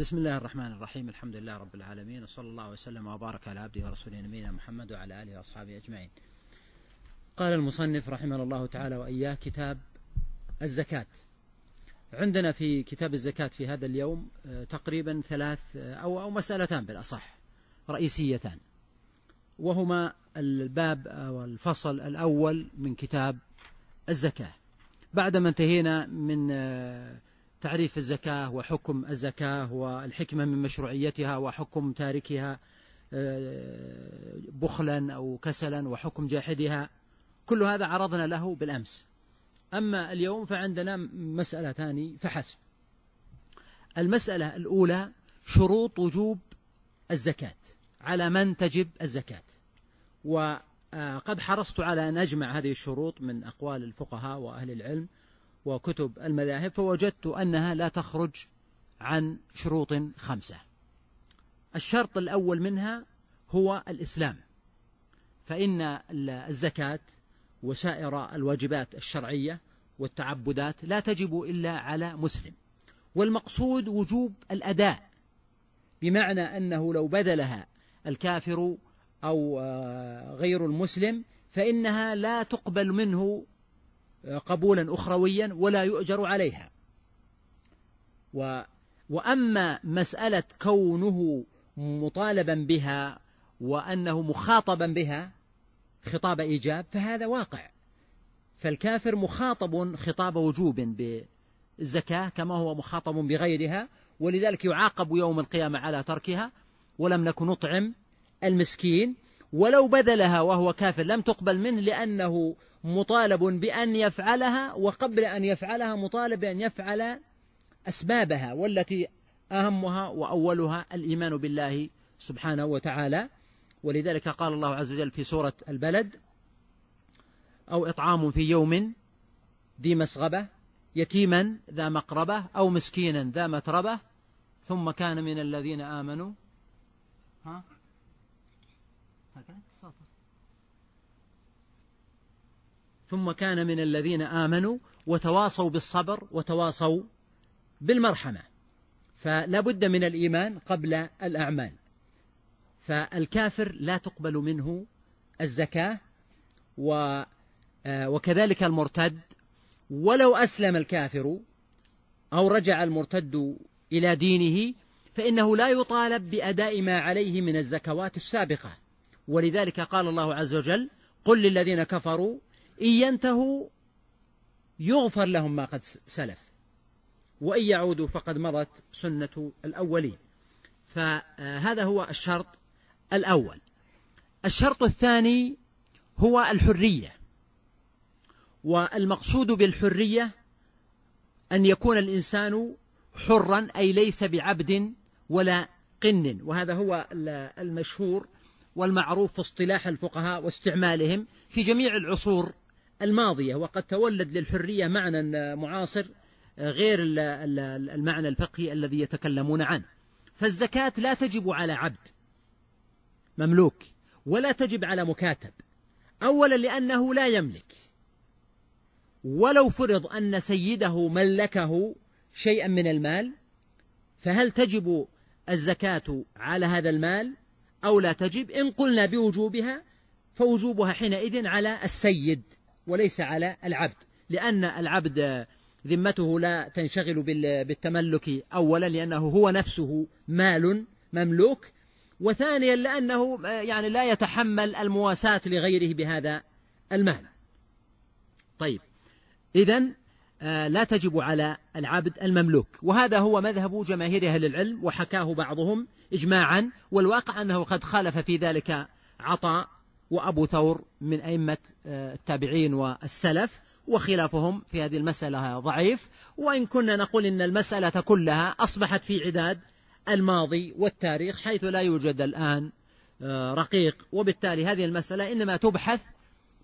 بسم الله الرحمن الرحيم الحمد لله رب العالمين وصلى الله وسلم وبارك على عبده ورسوله نبينا محمد وعلى آله وأصحابه أجمعين قال المصنف رحمه الله تعالى وإياه كتاب الزكاة عندنا في كتاب الزكاة في هذا اليوم آه، تقريبا ثلاث آه، أو أو مسألتان بالأصح رئيسيتان وهما الباب أو آه، الفصل الأول من كتاب الزكاة بعدما انتهينا من تعريف الزكاة وحكم الزكاة والحكمة من مشروعيتها وحكم تاركها آه، بخلا أو كسلا وحكم جاحدها كل هذا عرضنا له بالأمس أما اليوم فعندنا مسألتان فحسب المسألة الأولى شروط وجوب الزكاة على من تجب الزكاة وقد حرصت على أن أجمع هذه الشروط من أقوال الفقهاء وأهل العلم وكتب المذاهب فوجدت أنها لا تخرج عن شروط خمسة الشرط الأول منها هو الإسلام فإن الزكاة وسائر الواجبات الشرعية والتعبدات لا تجب إلا على مسلم والمقصود وجوب الأداء بمعنى أنه لو بذلها الكافر أو آه، غير المسلم فإنها لا تقبل منه قبولا أخرويا ولا يؤجر عليها و وأما مسألة كونه مطالبا بها وأنه مخاطبا بها خطاب إيجاب فهذا واقع فالكافر مخاطب خطاب وجوب بالزكاة كما هو مخاطب بغيرها ولذلك يعاقب يوم القيامة على تركها ولم نكن نطعم المسكين ولو بذلها وهو كافر لم تقبل منه لأنه مطالب بأن يفعلها وقبل أن يفعلها مطالب بأن يفعل أسبابها والتي أهمها وأولها الإيمان بالله سبحانه وتعالى ولذلك قال الله عز وجل في سورة البلد أو إطعام في يوم ذي مسغبة يتيما ذا مقربة أو مسكينا ذا متربة ثم كان من الذين آمنوا ها ثم كان من الذين آمنوا وتواصوا بالصبر وتواصوا بالمرحمة فلا بد من الإيمان قبل الأعمال فالكافر لا تقبل منه الزكاة و آه، وكذلك المرتد ولو أسلم الكافر أو رجع المرتد إلى دينه فإنه لا يطالب بأداء ما عليه من الزكوات السابقة ولذلك قال الله عز وجل قل للذين كفروا إن ينتهوا يغفر لهم ما قد سلف وإن يعودوا فقد مضت سنة الأولين فهذا هو الشرط الأول الشرط الثاني هو الحرية والمقصود بالحرية أن يكون الإنسان حرا أي ليس بعبد ولا قن وهذا هو المشهور والمعروف في اصطلاح الفقهاء واستعمالهم في جميع العصور الماضية وقد تولد للحرية معنى معاصر غير المعنى الفقهي الذي يتكلمون عنه فالزكاة لا تجب على عبد مملوك ولا تجب على مكاتب أولا لأنه لا يملك ولو فرض أن سيده ملكه شيئا من المال فهل تجب الزكاة على هذا المال أو لا تجب إن قلنا بوجوبها فوجوبها حينئذ على السيد وليس على العبد لأن العبد ذمته لا تنشغل بالتملك أولا لأنه هو نفسه مال مملوك وثانيا لأنه يعني لا يتحمل المواساة لغيره بهذا المال طيب إذا آه، لا تجب على العبد المملوك وهذا هو مذهب جماهير أهل العلم وحكاه بعضهم إجماعا والواقع أنه قد خالف في ذلك عطاء وأبو ثور من أئمة آه، التابعين والسلف وخلافهم في هذه المسألة ضعيف وإن كنا نقول إن المسألة كلها أصبحت في عداد الماضي والتاريخ حيث لا يوجد الآن آه، رقيق وبالتالي هذه المسألة إنما تبحث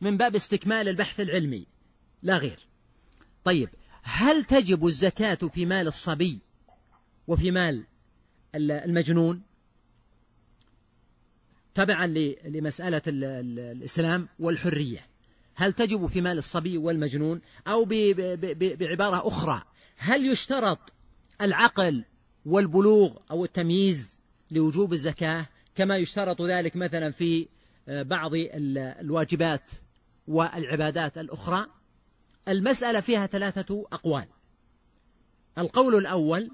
من باب استكمال البحث العلمي لا غير طيب هل تجب الزكاة في مال الصبي وفي مال المجنون تبعا لمسألة الإسلام والحرية هل تجب في مال الصبي والمجنون أو بعبارة أخرى هل يشترط العقل والبلوغ أو التمييز لوجوب الزكاة كما يشترط ذلك مثلا في آه، بعض الواجبات والعبادات الأخرى المسألة فيها ثلاثة أقوال القول الأول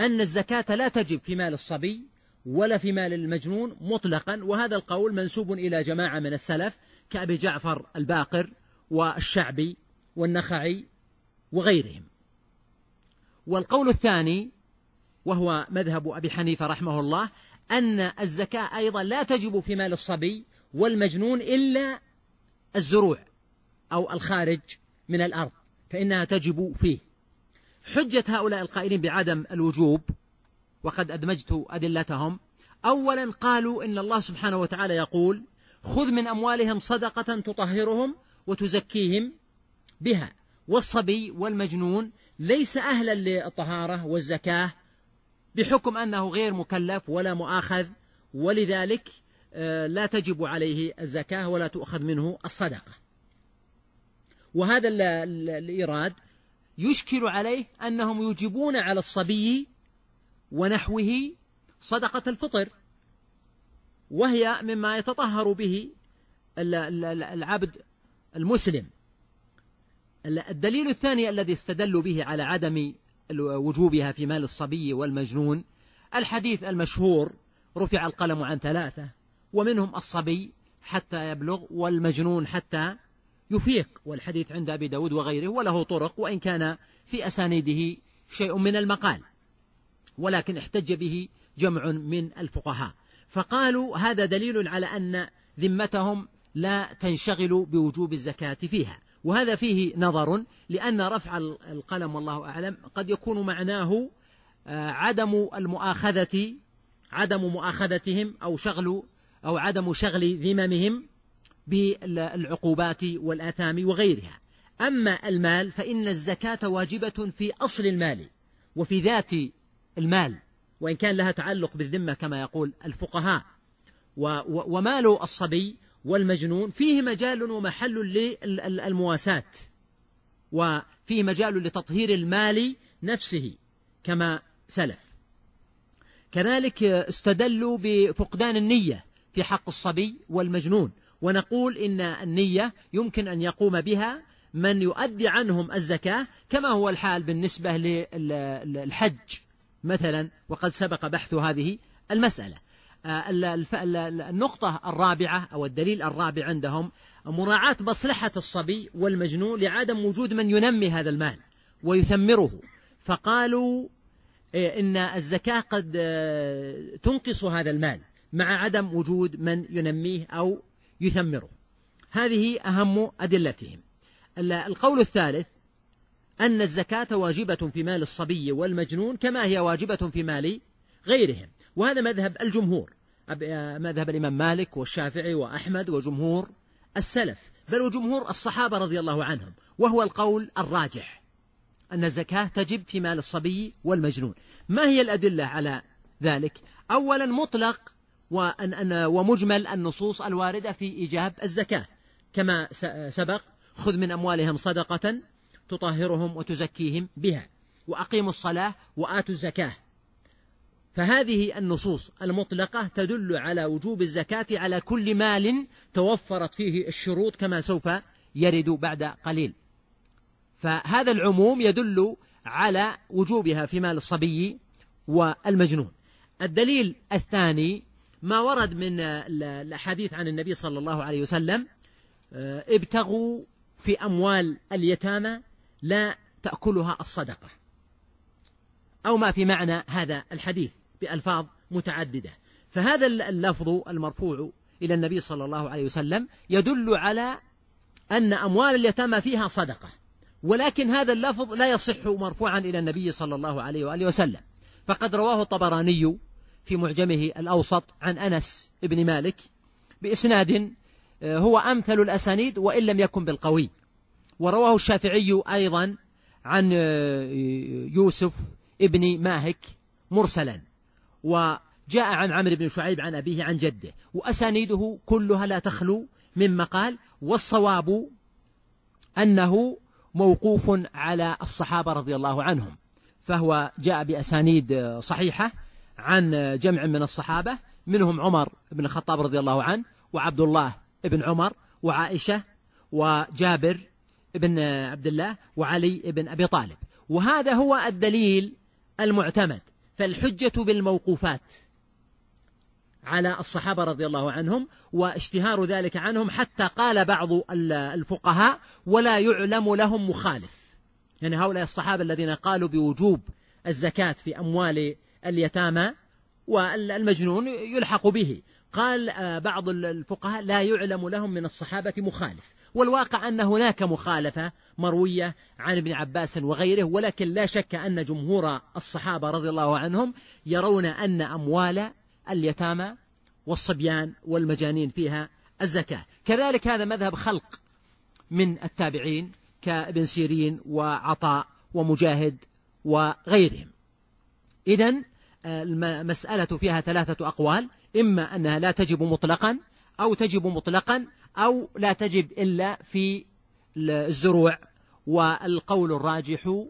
أن الزكاة لا تجب في مال الصبي ولا في مال المجنون مطلقا وهذا القول منسوب إلى جماعة من السلف كأبي جعفر الباقر والشعبي والنخعي وغيرهم والقول الثاني وهو مذهب أبي حنيفة رحمه الله أن الزكاة أيضا لا تجب في مال الصبي والمجنون إلا الزروع أو الخارج من الأرض فإنها تجب فيه حجة هؤلاء القائلين بعدم الوجوب وقد أدمجت أدلتهم أولا قالوا إن الله سبحانه وتعالى يقول خذ من أموالهم صدقة تطهرهم وتزكيهم بها والصبي والمجنون ليس أهلا للطهارة والزكاة بحكم أنه غير مكلف ولا مؤاخذ ولذلك آه، لا تجب عليه الزكاة ولا تؤخذ منه الصدقة وهذا الإيراد يشكل عليه أنهم يجبون على الصبي ونحوه صدقة الفطر وهي مما يتطهر به العبد المسلم الدليل الثاني الذي استدلوا به على عدم وجوبها في مال الصبي والمجنون الحديث المشهور رفع القلم عن ثلاثة ومنهم الصبي حتى يبلغ والمجنون حتى يفيق والحديث عند أبي داود وغيره وله طرق وإن كان في أسانيده شيء من المقال ولكن احتج به جمع من الفقهاء فقالوا هذا دليل على أن ذمتهم لا تنشغل بوجوب الزكاة فيها وهذا فيه نظر لأن رفع القلم والله أعلم قد يكون معناه آه، عدم المؤاخذة عدم مؤاخذتهم أو شغل أو عدم شغل ذممهم بالعقوبات والآثام وغيرها أما المال فإن الزكاة واجبة في أصل المال وفي ذات المال وإن كان لها تعلق بالذمة كما يقول الفقهاء ومال الصبي والمجنون فيه مجال ومحل للمواساة وفيه مجال لتطهير المال نفسه كما سلف كذلك استدلوا بفقدان النية في حق الصبي والمجنون ونقول إن النية يمكن أن يقوم بها من يؤدي عنهم الزكاة كما هو الحال بالنسبة للحج مثلا وقد سبق بحث هذه المسألة آه، النقطة الرابعة أو الدليل الرابع عندهم مراعاة مصلحة الصبي والمجنون لعدم وجود من ينمي هذا المال ويثمره فقالوا آه، إن الزكاة قد آه، تنقص هذا المال مع عدم وجود من ينميه أو يثمره هذه أهم أدلتهم القول الثالث أن الزكاة واجبة في مال الصبي والمجنون كما هي واجبة في مال غيرهم وهذا مذهب الجمهور مذهب الإمام مالك والشافعي وأحمد وجمهور السلف بل وجمهور الصحابة رضي الله عنهم وهو القول الراجح أن الزكاة تجب في مال الصبي والمجنون ما هي الأدلة على ذلك أولا مطلق وأن أن ومجمل النصوص الواردة في إيجاب الزكاة كما سبق خذ من أموالهم صدقة تطهرهم وتزكيهم بها وأقيموا الصلاة وآتوا الزكاة فهذه النصوص المطلقة تدل على وجوب الزكاة على كل مال توفرت فيه الشروط كما سوف يرد بعد قليل فهذا العموم يدل على وجوبها في مال الصبي والمجنون الدليل الثاني ما ورد من الحديث عن النبي صلى الله عليه وسلم ابتغوا في أموال اليتامى لا تأكلها الصدقة أو ما في معنى هذا الحديث بألفاظ متعددة فهذا اللفظ المرفوع إلى النبي صلى الله عليه وسلم يدل على أن أموال اليتامى فيها صدقة ولكن هذا اللفظ لا يصح مرفوعا إلى النبي صلى الله عليه وآله وسلم فقد رواه الطبراني في معجمه الأوسط عن أنس بن مالك بإسناد آه، هو أمثل الأسانيد وإن لم يكن بالقوي ورواه الشافعي أيضا عن آه، يوسف ابن ماهك مرسلا وجاء عن عمرو بن شعيب عن أبيه عن جده وأسانيده كلها لا تخلو من مقال والصواب أنه موقوف على الصحابة رضي الله عنهم فهو جاء بأسانيد آه، صحيحة عن آه، جمع من الصحابة منهم عمر بن الخطاب رضي الله عنه وعبد الله بن عمر وعائشة وجابر بن عبد الله وعلي بن أبي طالب وهذا هو الدليل المعتمد فالحجة بالموقوفات على الصحابة رضي الله عنهم واشتهار ذلك عنهم حتى قال بعض الفقهاء ولا يعلم لهم مخالف يعني هؤلاء الصحابة الذين قالوا بوجوب الزكاة في أموال اليتامى والمجنون يلحق به قال آه، بعض الفقهاء لا يعلم لهم من الصحابة مخالف والواقع أن هناك مخالفة مروية عن ابن عباس وغيره ولكن لا شك أن جمهور الصحابة رضي الله عنهم يرون أن أموال اليتامى والصبيان والمجانين فيها الزكاة كذلك هذا مذهب خلق من التابعين كابن سيرين وعطاء ومجاهد وغيرهم إذا آه، المسألة فيها ثلاثة أقوال إما أنها لا تجب مطلقا أو تجب مطلقا أو لا تجب إلا في الزروع والقول الراجح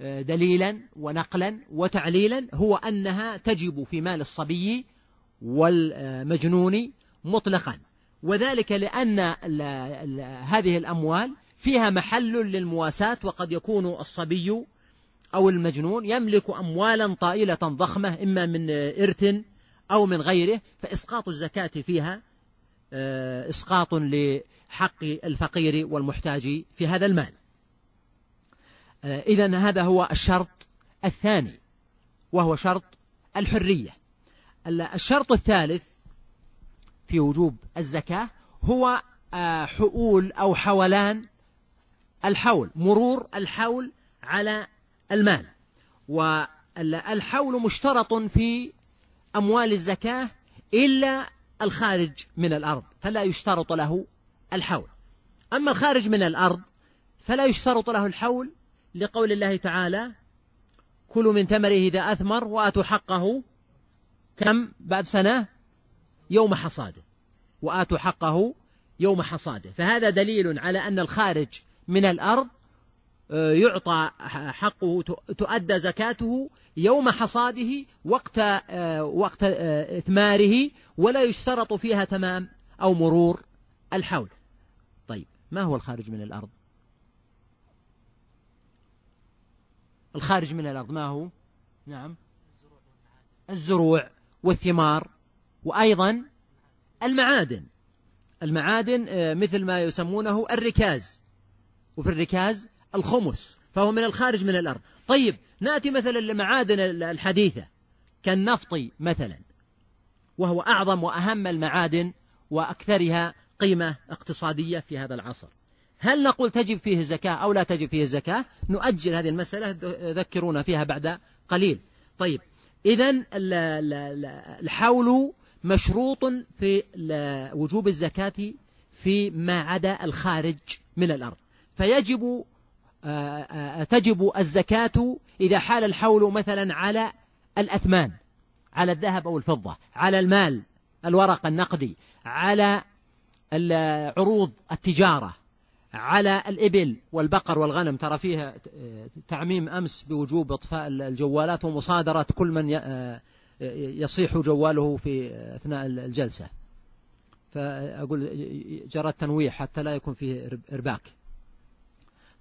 آه، دليلا ونقلا وتعليلا هو أنها تجب في مال الصبي والمجنون مطلقا وذلك لأن هذه الأموال فيها محل للمواساة وقد يكون الصبي أو المجنون يملك أموالا طائلة ضخمة إما من إرث أو من غيره فإسقاط الزكاة فيها آه، إسقاط لحق الفقير والمحتاج في هذا المال آه، إذا هذا هو الشرط الثاني وهو شرط الحرية الشرط الثالث في وجوب الزكاة هو آه، حؤول أو حولان الحول مرور الحول على المال والحول مشترط في أموال الزكاة إلا الخارج من الأرض فلا يشترط له الحول أما الخارج من الأرض فلا يشترط له الحول لقول الله تعالى كلوا من ثمره إذا أثمر وآتوا حقه كم بعد سنة يوم حصاده وآتوا حقه يوم حصاده فهذا دليل على أن الخارج من الأرض يعطى حقه تؤدى زكاته يوم حصاده وقت وقت إثماره ولا يشترط فيها تمام أو مرور الحول طيب ما هو الخارج من الأرض الخارج من الأرض ما هو نعم الزروع والثمار وأيضا المعادن المعادن آه، مثل ما يسمونه الركاز وفي الركاز الخمس فهو من الخارج من الأرض طيب نأتي مثلا لمعادن الحديثة كالنفط مثلا وهو أعظم وأهم المعادن وأكثرها قيمة اقتصادية في هذا العصر هل نقول تجب فيه الزكاة أو لا تجب فيه الزكاة نؤجل هذه المسألة ذكرونا فيها بعد قليل طيب إذا الحول مشروط في وجوب الزكاة فيما عدا الخارج من الأرض فيجب آه، آه، تجب الزكاة إذا حال الحول مثلا على الأثمان على الذهب أو الفضة على المال الورق النقدي على عروض التجارة على الإبل والبقر والغنم ترى فيها آه، تعميم أمس بوجوب إطفاء الجوالات ومصادرة كل من يصيح جواله في أثناء الجلسة فأقول جرى التنويح حتى لا يكون فيه إرباك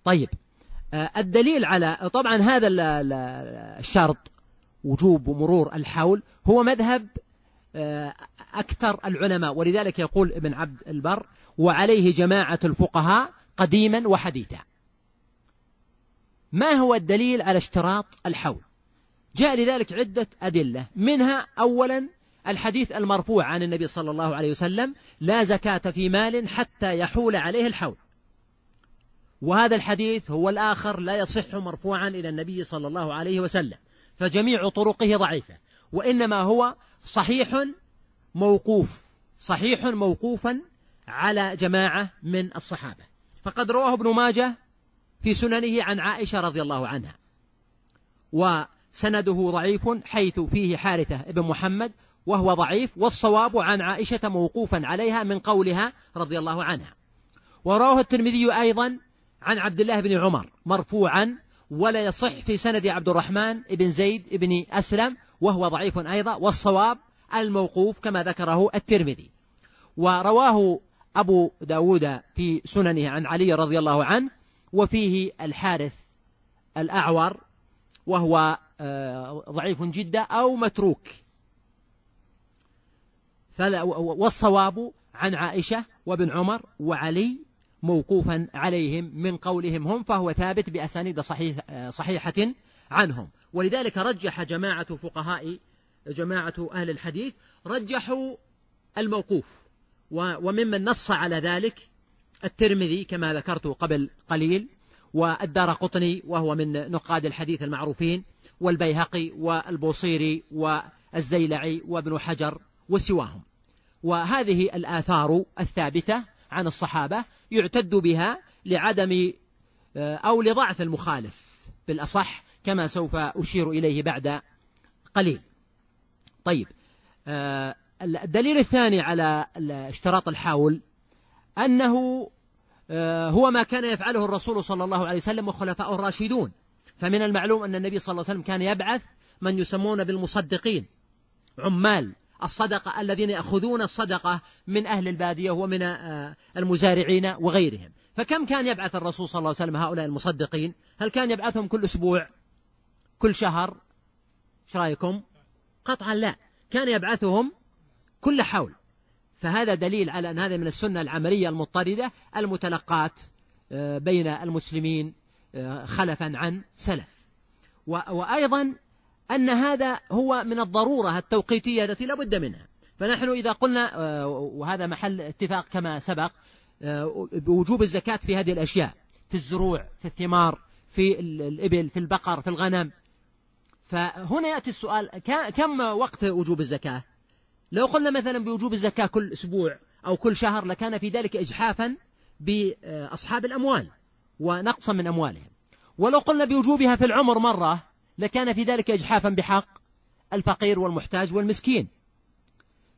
طيب آه، الدليل على طبعا هذا الشرط وجوب ومرور الحول هو مذهب آه، أكثر العلماء ولذلك يقول ابن عبد البر وعليه جماعة الفقهاء قديما وحديثا ما هو الدليل على اشتراط الحول جاء لذلك عدة أدلة منها أولا الحديث المرفوع عن النبي صلى الله عليه وسلم لا زكاة في مال حتى يحول عليه الحول وهذا الحديث هو الآخر لا يصح مرفوعا إلى النبي صلى الله عليه وسلم فجميع طرقه ضعيفة وإنما هو صحيح موقوف صحيح موقوفا على جماعة من الصحابة فقد رواه ابن ماجه في سننه عن عائشة رضي الله عنها وسنده ضعيف حيث فيه حارثة ابن محمد وهو ضعيف والصواب عن عائشة موقوفا عليها من قولها رضي الله عنها ورواه الترمذي أيضا عن عبد الله بن عمر مرفوعا ولا يصح في سند عبد الرحمن بن زيد بن أسلم وهو ضعيف أيضا والصواب الموقوف كما ذكره الترمذي ورواه أبو داود في سننه عن علي رضي الله عنه وفيه الحارث الأعور وهو آه، ضعيف جدا أو متروك والصواب عن عائشة وابن عمر وعلي موقوفا عليهم من قولهم هم فهو ثابت بأسانيد صحيح صحيحة عنهم ولذلك رجح جماعة فقهاء جماعة أهل الحديث رجحوا الموقوف وممن نص على ذلك الترمذي كما ذكرت قبل قليل والدار قطني وهو من نقاد الحديث المعروفين والبيهقي والبوصيري والزيلعي وابن حجر وسواهم وهذه الآثار الثابتة عن الصحابة يعتد بها لعدم آه، أو لضعف المخالف بالأصح كما سوف أشير إليه بعد قليل طيب آه، الدليل الثاني على اشتراط الحول أنه آه، هو ما كان يفعله الرسول صلى الله عليه وسلم وخلفاء الراشدون فمن المعلوم أن النبي صلى الله عليه وسلم كان يبعث من يسمون بالمصدقين عمال الصدقة الذين يأخذون الصدقة من أهل البادية ومن آه، المزارعين وغيرهم فكم كان يبعث الرسول صلى الله عليه وسلم هؤلاء المصدقين هل كان يبعثهم كل أسبوع كل شهر ايش رايكم قطعا لا كان يبعثهم كل حول فهذا دليل على أن هذا من السنة العملية المضطردة المتلقاة آه، بين المسلمين آه، خلفا عن سلف وأيضا أن هذا هو من الضرورة التوقيتية التي لا بد منها فنحن إذا قلنا آه، وهذا محل اتفاق كما سبق آه، بوجوب الزكاة في هذه الأشياء في الزروع في الثمار في الإبل في البقر في الغنم فهنا يأتي السؤال كم وقت وجوب الزكاة لو قلنا مثلا بوجوب الزكاة كل أسبوع أو كل شهر لكان في ذلك إجحافا بأصحاب الأموال ونقصا من أموالهم ولو قلنا بوجوبها في العمر مرة لكان في ذلك إجحافا بحق الفقير والمحتاج والمسكين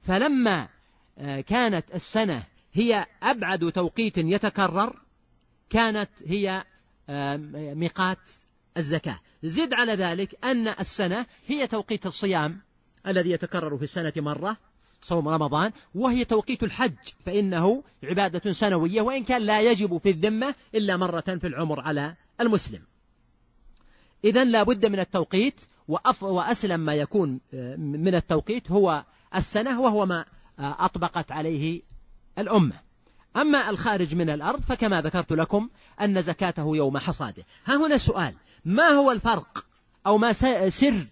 فلما آه، كانت السنة هي أبعد توقيت يتكرر كانت هي آه، ميقات الزكاة زد على ذلك أن السنة هي توقيت الصيام الذي يتكرر في السنة مرة صوم رمضان وهي توقيت الحج فإنه عبادة سنوية وإن كان لا يجب في الذمة إلا مرة في العمر على المسلم إذا لابد من التوقيت وأسلم ما يكون آه، من التوقيت هو السنة وهو ما آه، أطبقت عليه الأمة أما الخارج من الأرض فكما ذكرت لكم أن زكاته يوم حصاده ها هنا سؤال ما هو الفرق أو ما سر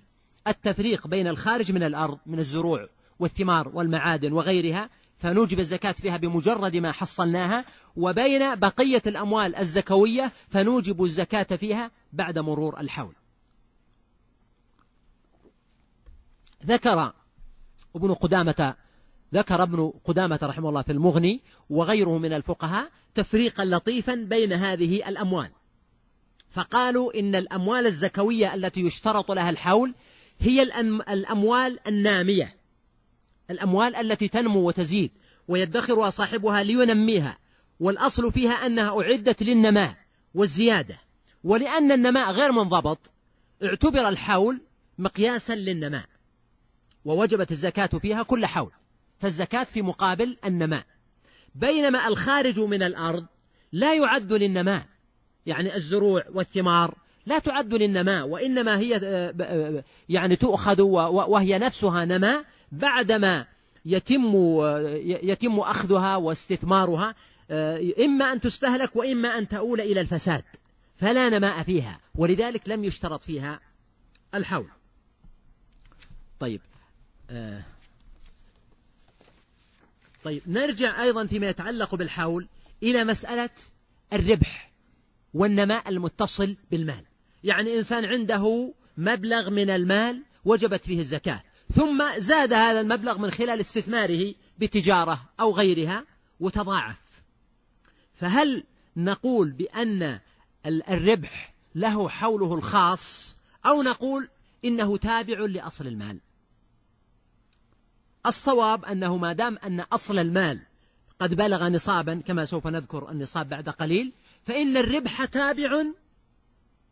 التفريق بين الخارج من الأرض من الزروع والثمار والمعادن وغيرها فنوجب الزكاة فيها بمجرد ما حصلناها وبين بقية الأموال الزكوية فنوجب الزكاة فيها بعد مرور الحول ذكر ابن قدامة ذكر ابن قدامة رحمه الله في المغني وغيره من الفقهاء تفريقا لطيفا بين هذه الأموال فقالوا إن الأموال الزكوية التي يشترط لها الحول هي الأموال النامية الأموال التي تنمو وتزيد ويدخرها صاحبها لينميها والأصل فيها أنها أعدت للنماء والزيادة ولأن النماء غير منضبط اعتبر الحول مقياسا للنماء ووجبت الزكاة فيها كل حول فالزكاة في مقابل النماء بينما الخارج من الأرض لا يعد للنماء يعني الزروع والثمار لا تعد للنماء وإنما هي آه، آه، يعني تؤخذ وهي نفسها نماء بعدما يتم آه، يتم أخذها واستثمارها آه، إما أن تستهلك وإما أن تؤول إلى الفساد فلا نماء فيها ولذلك لم يشترط فيها الحول طيب آه، طيب نرجع أيضا فيما يتعلق بالحول إلى مسألة الربح والنماء المتصل بالمال يعني إنسان عنده مبلغ من المال وجبت فيه الزكاة ثم زاد هذا المبلغ من خلال استثماره بتجارة أو غيرها وتضاعف فهل نقول بأن الربح له حوله الخاص أو نقول إنه تابع لأصل المال الصواب أنه ما دام أن أصل المال قد بلغ نصابا كما سوف نذكر النصاب بعد قليل فإن الربح تابع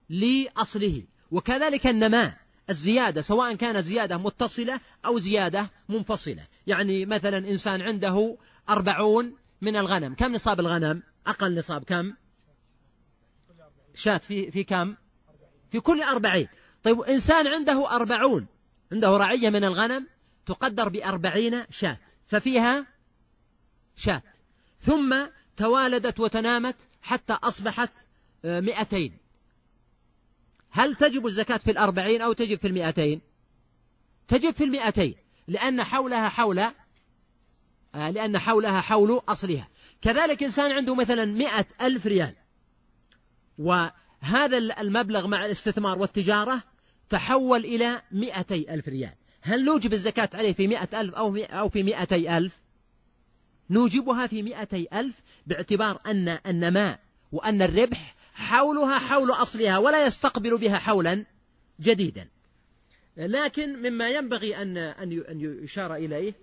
لأصله وكذلك النماء الزيادة سواء كان زيادة متصلة أو زيادة منفصلة يعني مثلا إنسان عنده أربعون من الغنم كم نصاب الغنم أقل نصاب كم شات في, في كم في كل أربعين طيب إنسان عنده أربعون عنده رعية من الغنم تقدر بأربعين شاة ففيها شاة ثم توالدت وتنامت حتى أصبحت آه، مئتين هل تجب الزكاة في الأربعين أو تجب في المئتين تجب في المئتين لأن حولها حول آه، لأن حولها حول أصلها كذلك إنسان عنده مثلا مئة ألف ريال وهذا المبلغ مع الاستثمار والتجارة تحول إلى مئتي ألف ريال هل نوجب الزكاة عليه في مئة ألف أو, أو في مئتي ألف نوجبها في مئتي ألف باعتبار أن النماء وأن الربح حولها حول أصلها ولا يستقبل بها حولا جديدا لكن مما ينبغي أن أن يشار إليه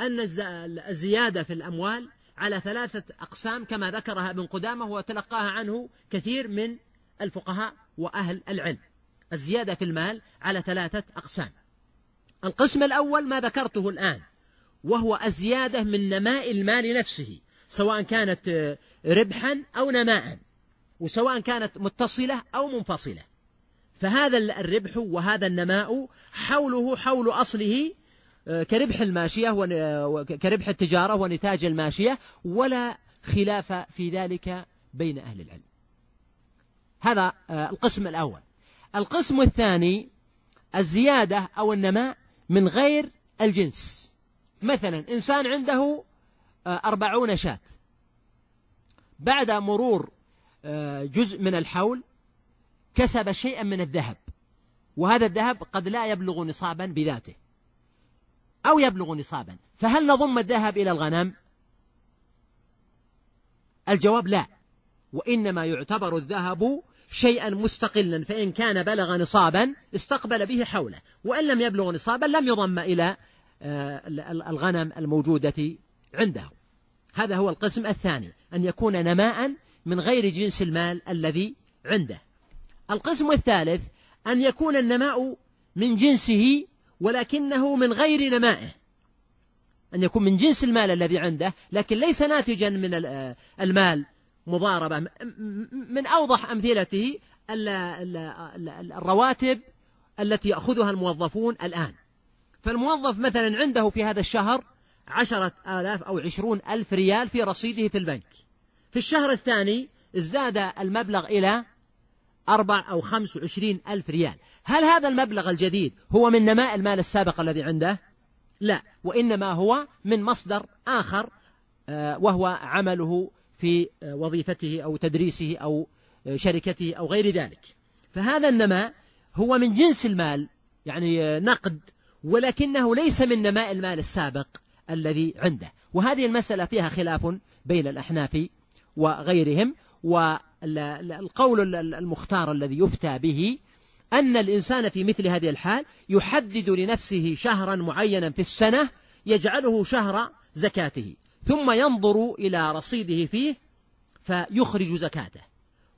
أن الزيادة في الأموال على ثلاثة أقسام كما ذكرها ابن قدامة وتلقاها عنه كثير من الفقهاء وأهل العلم الزيادة في المال على ثلاثة أقسام القسم الأول ما ذكرته الآن وهو الزيادة من نماء المال نفسه سواء كانت ربحا أو نماء وسواء كانت متصلة أو منفصلة فهذا الربح وهذا النماء حوله حول أصله آه، كربح الماشية آه، كربح التجارة ونتاج الماشية ولا خلاف في ذلك بين أهل العلم هذا آه، القسم الأول القسم الثاني الزيادة أو النماء من غير الجنس مثلا إنسان عنده أربعون شاة بعد مرور جزء من الحول كسب شيئا من الذهب وهذا الذهب قد لا يبلغ نصابا بذاته أو يبلغ نصابا فهل نضم الذهب إلى الغنم الجواب لا وإنما يعتبر الذهب شيئا مستقلا فإن كان بلغ نصابا استقبل به حوله وإن لم يبلغ نصابا لم يضم إلى آه، الغنم الموجودة عنده هذا هو القسم الثاني أن يكون نماء من غير جنس المال الذي عنده القسم الثالث أن يكون النماء من جنسه ولكنه من غير نمائه أن يكون من جنس المال الذي عنده لكن ليس ناتجا من آه، المال مضاربة من أوضح أمثلته الرواتب التي يأخذها الموظفون الآن فالموظف مثلا عنده في هذا الشهر عشرة آلاف أو عشرون ألف ريال في رصيده في البنك في الشهر الثاني ازداد المبلغ إلى أربع أو خمس وعشرين ألف ريال هل هذا المبلغ الجديد هو من نماء المال السابق الذي عنده؟ لا وإنما هو من مصدر آخر آه، وهو عمله في آه، وظيفته أو تدريسه أو آه، شركته أو غير ذلك فهذا النماء هو من جنس المال يعني نقد ولكنه ليس من نماء المال السابق الذي عنده وهذه المسألة فيها خلاف بين الأحناف وغيرهم والقول المختار الذي يفتى به أن الإنسان في مثل هذه الحال يحدد لنفسه شهرا معينا في السنة يجعله شهر زكاته ثم ينظر إلى رصيده فيه فيخرج زكاته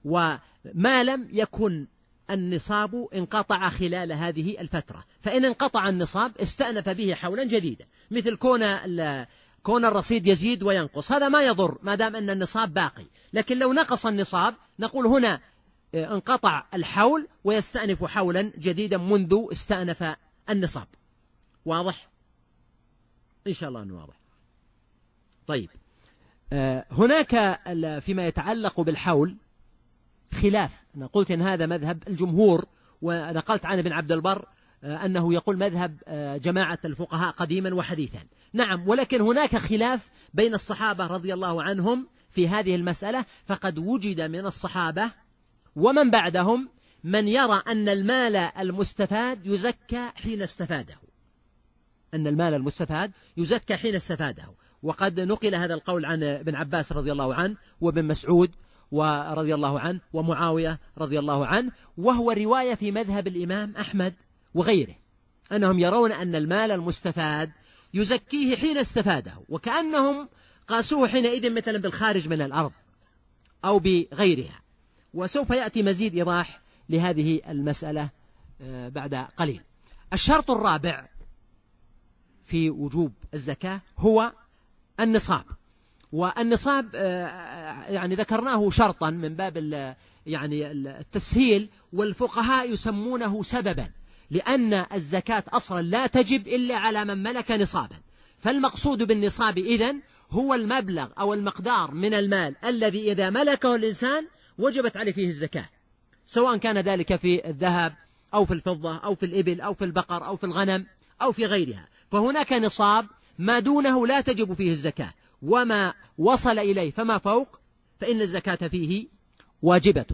وما لم يكن النصاب انقطع خلال هذه الفترة فإن انقطع النصاب استأنف به حولا جديدا مثل كون كون الرصيد يزيد وينقص هذا ما يضر ما دام أن النصاب باقي لكن لو نقص النصاب نقول هنا آه، انقطع الحول ويستأنف حولا جديدا منذ استأنف النصاب واضح؟ إن شاء الله أنه واضح طيب آه، هناك فيما يتعلق بالحول خلاف أنا قلت إن هذا مذهب الجمهور ونقلت عن ابن عبد البر آه، أنه يقول مذهب جماعة الفقهاء قديما وحديثا نعم ولكن هناك خلاف بين الصحابة رضي الله عنهم في هذه المسألة فقد وجد من الصحابة ومن بعدهم من يرى أن المال المستفاد يزكى حين استفاده أن المال المستفاد يزكى حين استفاده وقد نقل هذا القول عن ابن عباس رضي الله عنه وابن مسعود ورضي الله عنه ومعاوية رضي الله عنه وهو رواية في مذهب الإمام أحمد وغيره أنهم يرون أن المال المستفاد يزكيه حين استفاده وكأنهم قاسوه حينئذ مثلا بالخارج من الأرض أو بغيرها وسوف يأتي مزيد إيضاح لهذه المسألة آه، بعد قليل الشرط الرابع في وجوب الزكاة هو النصاب والنصاب آه، آه، يعني ذكرناه شرطا من باب يعني التسهيل والفقهاء يسمونه سببا لأن الزكاة أصلا لا تجب إلا على من ملك نصابا فالمقصود بالنصاب إذن هو المبلغ أو المقدار من المال الذي إذا ملكه الإنسان وجبت عليه فيه الزكاة سواء كان ذلك في الذهب أو في الفضة أو في الإبل أو في البقر أو في الغنم أو في غيرها فهناك نصاب ما دونه لا تجب فيه الزكاة وما وصل إليه فما فوق فإن الزكاة فيه واجبة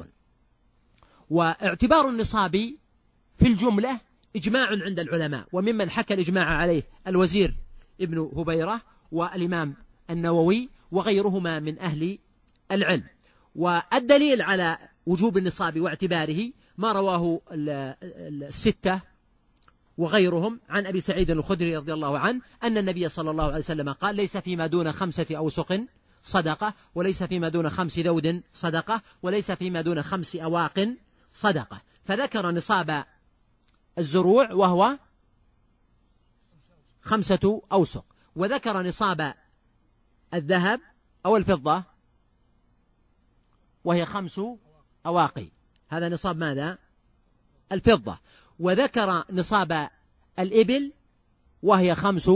واعتبار النصاب في الجملة إجماع عند العلماء وممن حكى الإجماع عليه الوزير ابن هبيرة والإمام النووي وغيرهما من أهل العلم والدليل على وجوب النصاب واعتباره ما رواه الستة وغيرهم عن أبي سعيد الخدري رضي الله عنه أن النبي صلى الله عليه وسلم قال ليس فيما دون خمسة أوسق صدقة وليس فيما دون خمس ذود صدقة وليس فيما دون خمس أواق صدقة فذكر نصاب الزروع وهو خمسة أوسق وذكر نصاب الذهب أو الفضة وهي خمس أواقي هذا نصاب ماذا؟ الفضة وذكر نصاب الإبل وهي خمس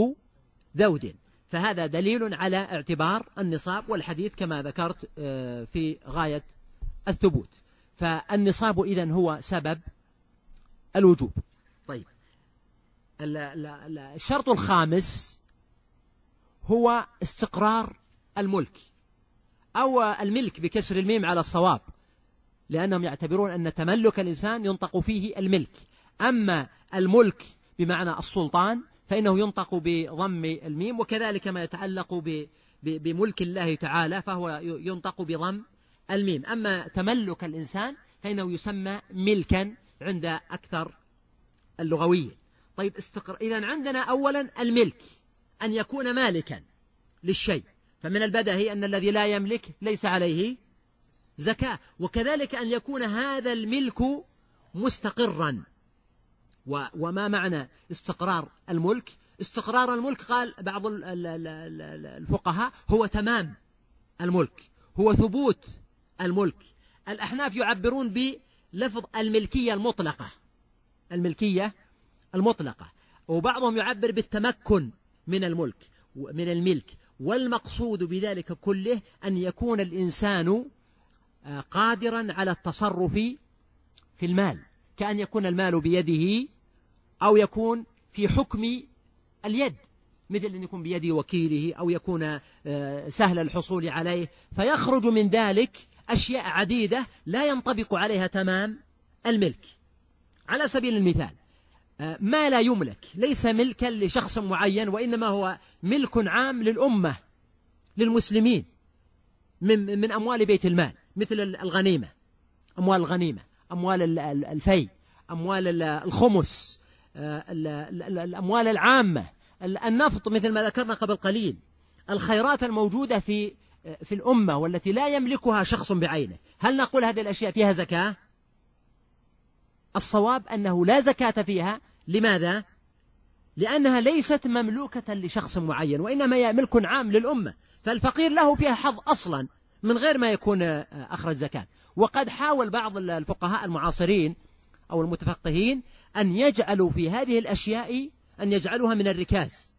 ذود فهذا دليل على اعتبار النصاب والحديث كما ذكرت آه، في غاية الثبوت فالنصاب إذن هو سبب الوجوب الشرط الخامس هو استقرار الملك أو الملك بكسر الميم على الصواب لأنهم يعتبرون أن تملك الإنسان ينطق فيه الملك أما الملك بمعنى السلطان فإنه ينطق بضم الميم وكذلك ما يتعلق بملك الله تعالى فهو ينطق بضم الميم أما تملك الإنسان فإنه يسمى ملكا عند أكثر اللغويين طيب استقر إذا عندنا أولا الملك أن يكون مالكا للشيء فمن البدهي أن الذي لا يملك ليس عليه زكاة وكذلك أن يكون هذا الملك مستقرا وما معنى استقرار الملك استقرار الملك قال بعض الفقهاء هو تمام الملك هو ثبوت الملك الأحناف يعبرون بلفظ الملكية المطلقة الملكية المطلقة وبعضهم يعبر بالتمكن من الملك من الملك والمقصود بذلك كله أن يكون الإنسان آه، قادرا على التصرف في المال كأن يكون المال بيده أو يكون في حكم اليد مثل أن يكون بيد وكيله أو يكون آه، سهل الحصول عليه فيخرج من ذلك أشياء عديدة لا ينطبق عليها تمام الملك على سبيل المثال آه، ما لا يملك ليس ملكا لشخص معين وإنما هو ملك عام للأمة للمسلمين من, من أموال بيت المال مثل الغنيمة أموال الغنيمة أموال الفي أموال الخمس آه، الأموال العامة النفط مثل ما ذكرنا قبل قليل الخيرات الموجودة في آه، في الأمة والتي لا يملكها شخص بعينه هل نقول هذه الأشياء فيها زكاة؟ الصواب أنه لا زكاة فيها لماذا؟ لأنها ليست مملوكة لشخص معين وإنما هي ملك عام للأمة فالفقير له فيها حظ أصلا من غير ما يكون آه، أخرج زكاة وقد حاول بعض الفقهاء المعاصرين أو المتفقهين أن يجعلوا في هذه الأشياء أن يجعلوها من الركاز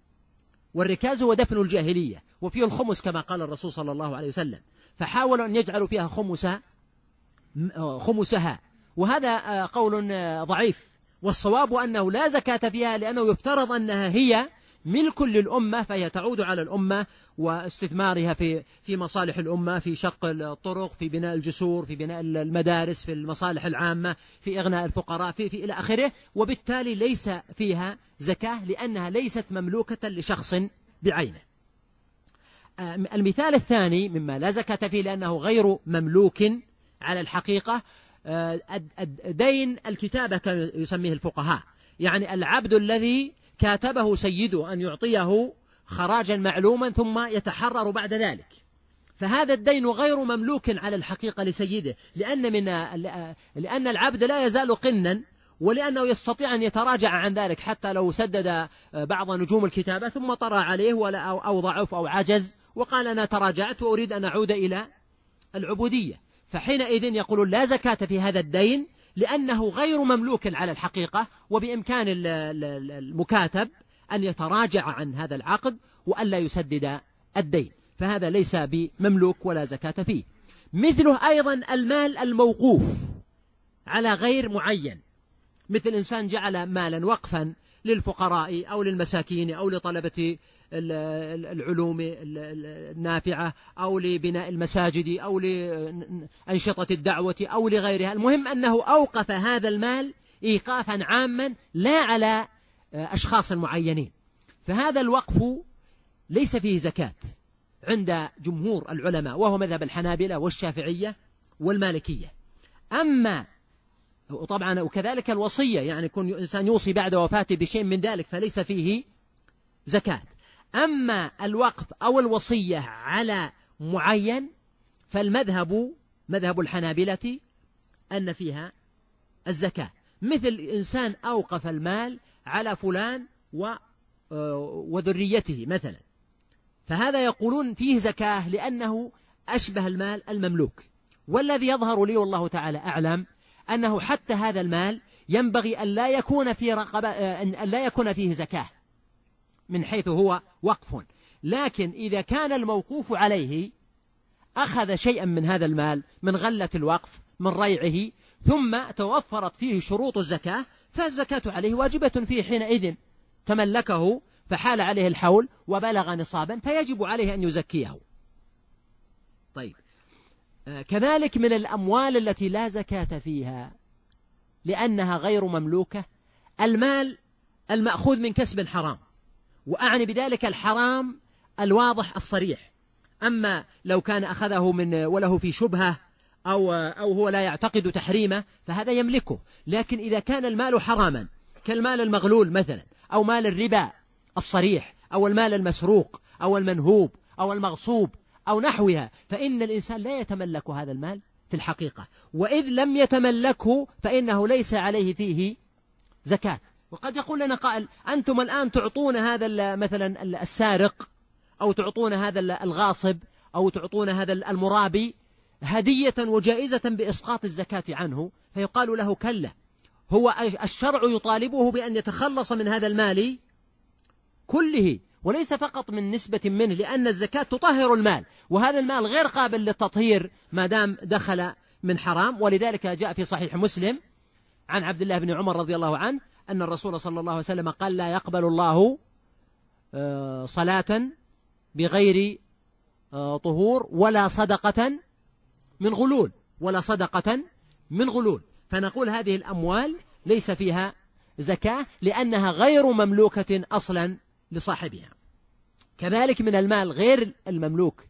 والركاز هو دفن الجاهلية وفيه الخمس كما قال الرسول صلى الله عليه وسلم فحاولوا أن يجعلوا فيها خمسها آه، خمسها وهذا آه، قول ضعيف والصواب أنه لا زكاة فيها لأنه يفترض أنها هي ملك للأمة فهي تعود على الأمة واستثمارها في في مصالح الأمة في شق الطرق في بناء الجسور في بناء المدارس في المصالح العامة في إغناء الفقراء في, في إلى آخره وبالتالي ليس فيها زكاة لأنها ليست مملوكة لشخص بعينه آه، المثال الثاني مما لا زكاة فيه لأنه غير مملوك على الحقيقة آه، دين الكتابة كما يسميه الفقهاء يعني العبد الذي كاتبه سيده أن يعطيه خراجا معلوما ثم يتحرر بعد ذلك فهذا الدين غير مملوك على الحقيقة لسيده لأن, من لأن العبد لا يزال قنا ولأنه يستطيع أن يتراجع عن ذلك حتى لو سدد بعض نجوم الكتابة ثم طرى عليه ولا أو ضعف أو عجز وقال أنا تراجعت وأريد أن أعود إلى العبودية فحينئذ يقول لا زكاة في هذا الدين لأنه غير مملوك على الحقيقة وبإمكان المكاتب أن يتراجع عن هذا العقد وألا يسدد الدين فهذا ليس بمملوك ولا زكاة فيه مثله أيضا المال الموقوف على غير معين مثل إنسان جعل مالا وقفا للفقراء أو للمساكين أو لطلبة العلوم النافعة أو لبناء المساجد أو لأنشطة الدعوة أو لغيرها المهم أنه أوقف هذا المال إيقافا عاما لا على أشخاص معينين فهذا الوقف ليس فيه زكاة عند جمهور العلماء وهو مذهب الحنابلة والشافعية والمالكية أما وطبعا وكذلك الوصية يعني يكون الإنسان يوصي بعد وفاته بشيء من ذلك فليس فيه زكاة أما الوقف أو الوصية على معين فالمذهب مذهب الحنابلة أن فيها الزكاة مثل إنسان أوقف المال على فلان و آه، وذريته مثلا فهذا يقولون فيه زكاة لأنه أشبه المال المملوك والذي يظهر لي والله تعالى أعلم أنه حتى هذا المال ينبغي أن لا يكون في رقبة آه، أن لا يكون فيه زكاة من حيث هو وقف لكن إذا كان الموقوف عليه أخذ شيئا من هذا المال من غلة الوقف من ريعه ثم توفرت فيه شروط الزكاة فالزكاة عليه واجبة في حينئذ تملكه فحال عليه الحول وبلغ نصابا فيجب عليه أن يزكيه طيب آه، كذلك من الأموال التي لا زكاة فيها لأنها غير مملوكة المال المأخوذ من كسب حرام وأعني بذلك الحرام الواضح الصريح أما لو كان أخذه من وله في شبهة أو, أو هو لا يعتقد تحريمه فهذا يملكه لكن إذا كان المال حراما كالمال المغلول مثلا أو مال الربا الصريح أو المال المسروق أو المنهوب أو المغصوب أو نحوها فإن الإنسان لا يتملك هذا المال في الحقيقة وإذ لم يتملكه فإنه ليس عليه فيه زكاة وقد يقول لنا قائل أنتم الآن تعطون هذا مثلا السارق أو تعطون هذا الغاصب أو تعطون هذا المرابي هدية وجائزة بإسقاط الزكاة عنه فيقال له كلا هو الشرع يطالبه بأن يتخلص من هذا المال كله وليس فقط من نسبة منه لأن الزكاة تطهر المال وهذا المال غير قابل للتطهير ما دام دخل من حرام ولذلك جاء في صحيح مسلم عن عبد الله بن عمر رضي الله عنه أن الرسول صلى الله عليه وسلم قال لا يقبل الله آه، صلاة بغير آه، طهور ولا صدقة من غلول ولا صدقة من غلول فنقول هذه الأموال ليس فيها زكاة لأنها غير مملوكة أصلا لصاحبها كذلك من المال غير المملوك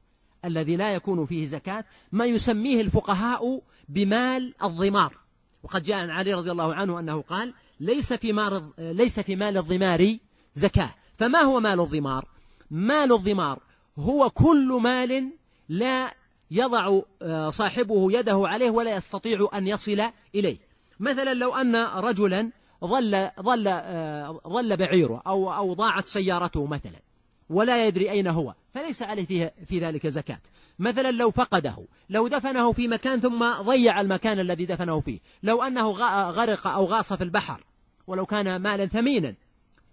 الذي لا يكون فيه زكاة ما يسميه الفقهاء بمال الضمار وقد جاء عن علي رضي الله عنه أنه قال ليس في مال ليس في مال الضمار زكاة فما هو مال الضمار مال الضمار هو كل مال لا يضع آه، صاحبه يده عليه ولا يستطيع أن يصل إليه مثلا لو أن رجلا ظل ظل آه، ظل بعيره أو أو ضاعت سيارته مثلا ولا يدري أين هو فليس عليه فيه في ذلك زكاة مثلا لو فقده لو دفنه في مكان ثم ضيع المكان الذي دفنه فيه لو أنه غرق أو غاص في البحر ولو كان مالا ثمينا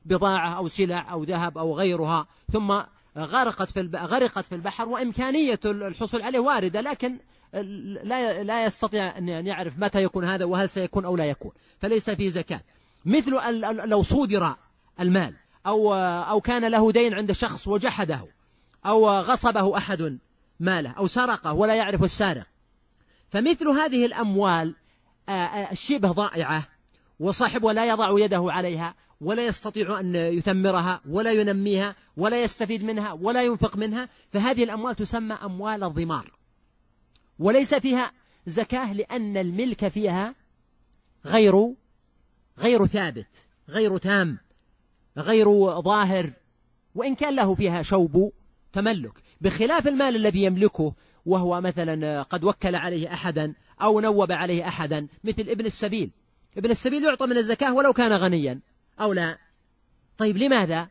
بضاعة أو سلع أو ذهب أو غيرها ثم غرقت في غرقت في البحر وإمكانية الحصول عليه واردة لكن لا لا يستطيع أن يعرف متى يكون هذا وهل سيكون أو لا يكون فليس فيه زكاة مثل لو صودر المال أو أو كان له دين عند شخص وجحده أو غصبه أحد ماله أو سرقه ولا يعرف السارق فمثل هذه الأموال الشبه ضائعة وصاحبها لا يضع يده عليها ولا يستطيع أن يثمرها ولا ينميها ولا يستفيد منها ولا ينفق منها فهذه الأموال تسمى أموال الضمار وليس فيها زكاة لأن الملك فيها غير غير ثابت غير تام غير ظاهر وإن كان له فيها شوب تملك بخلاف المال الذي يملكه وهو مثلا قد وكل عليه أحدا أو نوب عليه أحدا مثل ابن السبيل ابن السبيل يعطى من الزكاة ولو كان غنيا أو لا طيب لماذا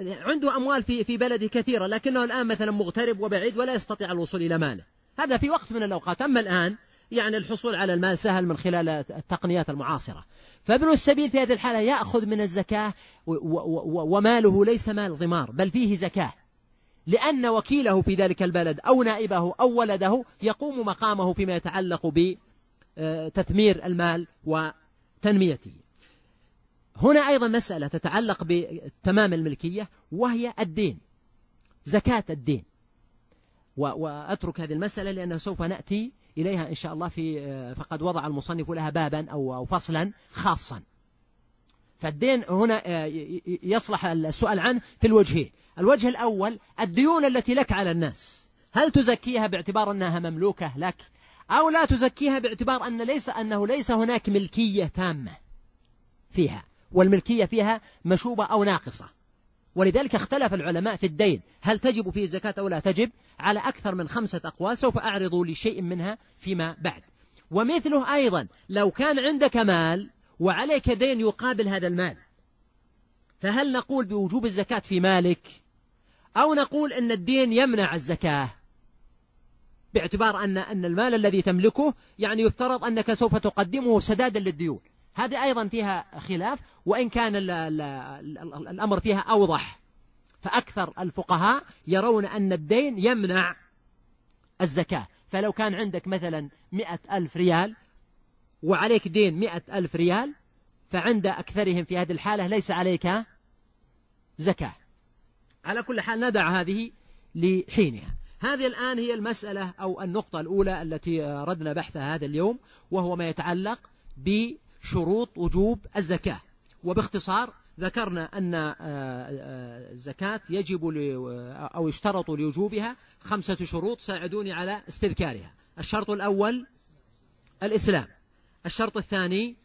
عنده أموال في في بلده كثيرة لكنه الآن مثلا مغترب وبعيد ولا يستطيع الوصول إلى ماله هذا في وقت من الأوقات أما الآن يعني الحصول على المال سهل من خلال التقنيات المعاصرة فابن السبيل في هذه الحالة يأخذ من الزكاة وماله ليس مال ضمار بل فيه زكاة لأن وكيله في ذلك البلد أو نائبه أو ولده يقوم مقامه فيما يتعلق تثمير المال وتنميته هنا أيضا مسألة تتعلق بتمام الملكية وهي الدين زكاة الدين وأترك هذه المسألة لأنه سوف نأتي إليها إن شاء الله في فقد وضع المصنف لها بابا أو فصلا خاصا فالدين هنا آه، يصلح السؤال عنه في الوجهين الوجه الأول الديون التي لك على الناس هل تزكيها باعتبار أنها مملوكة لك أو لا تزكيها باعتبار أن ليس أنه ليس هناك ملكية تامة فيها والملكية فيها مشوبة أو ناقصة ولذلك اختلف العلماء في الدين هل تجب فيه الزكاة أو لا تجب على أكثر من خمسة أقوال سوف أعرض لشيء منها فيما بعد ومثله أيضا لو كان عندك مال وعليك دين يقابل هذا المال فهل نقول بوجوب الزكاة في مالك أو نقول أن الدين يمنع الزكاة باعتبار أن أن المال الذي تملكه يعني يفترض أنك سوف تقدمه سدادا للديون هذه أيضا فيها خلاف وإن كان الـ الـ الـ الأمر فيها أوضح فأكثر الفقهاء يرون أن الدين يمنع الزكاة فلو كان عندك مثلا مئة ألف ريال وعليك دين مئة ألف ريال فعند أكثرهم في هذه الحالة ليس عليك زكاة على كل حال ندع هذه لحينها هذه الآن هي المسألة أو النقطة الأولى التي ردنا بحثها هذا اليوم وهو ما يتعلق بشروط وجوب الزكاة وباختصار ذكرنا أن آه، آه، الزكاة يجب آه، أو يشترط لوجوبها خمسة شروط ساعدوني على استذكارها الشرط الأول الإسلام الشرط الثاني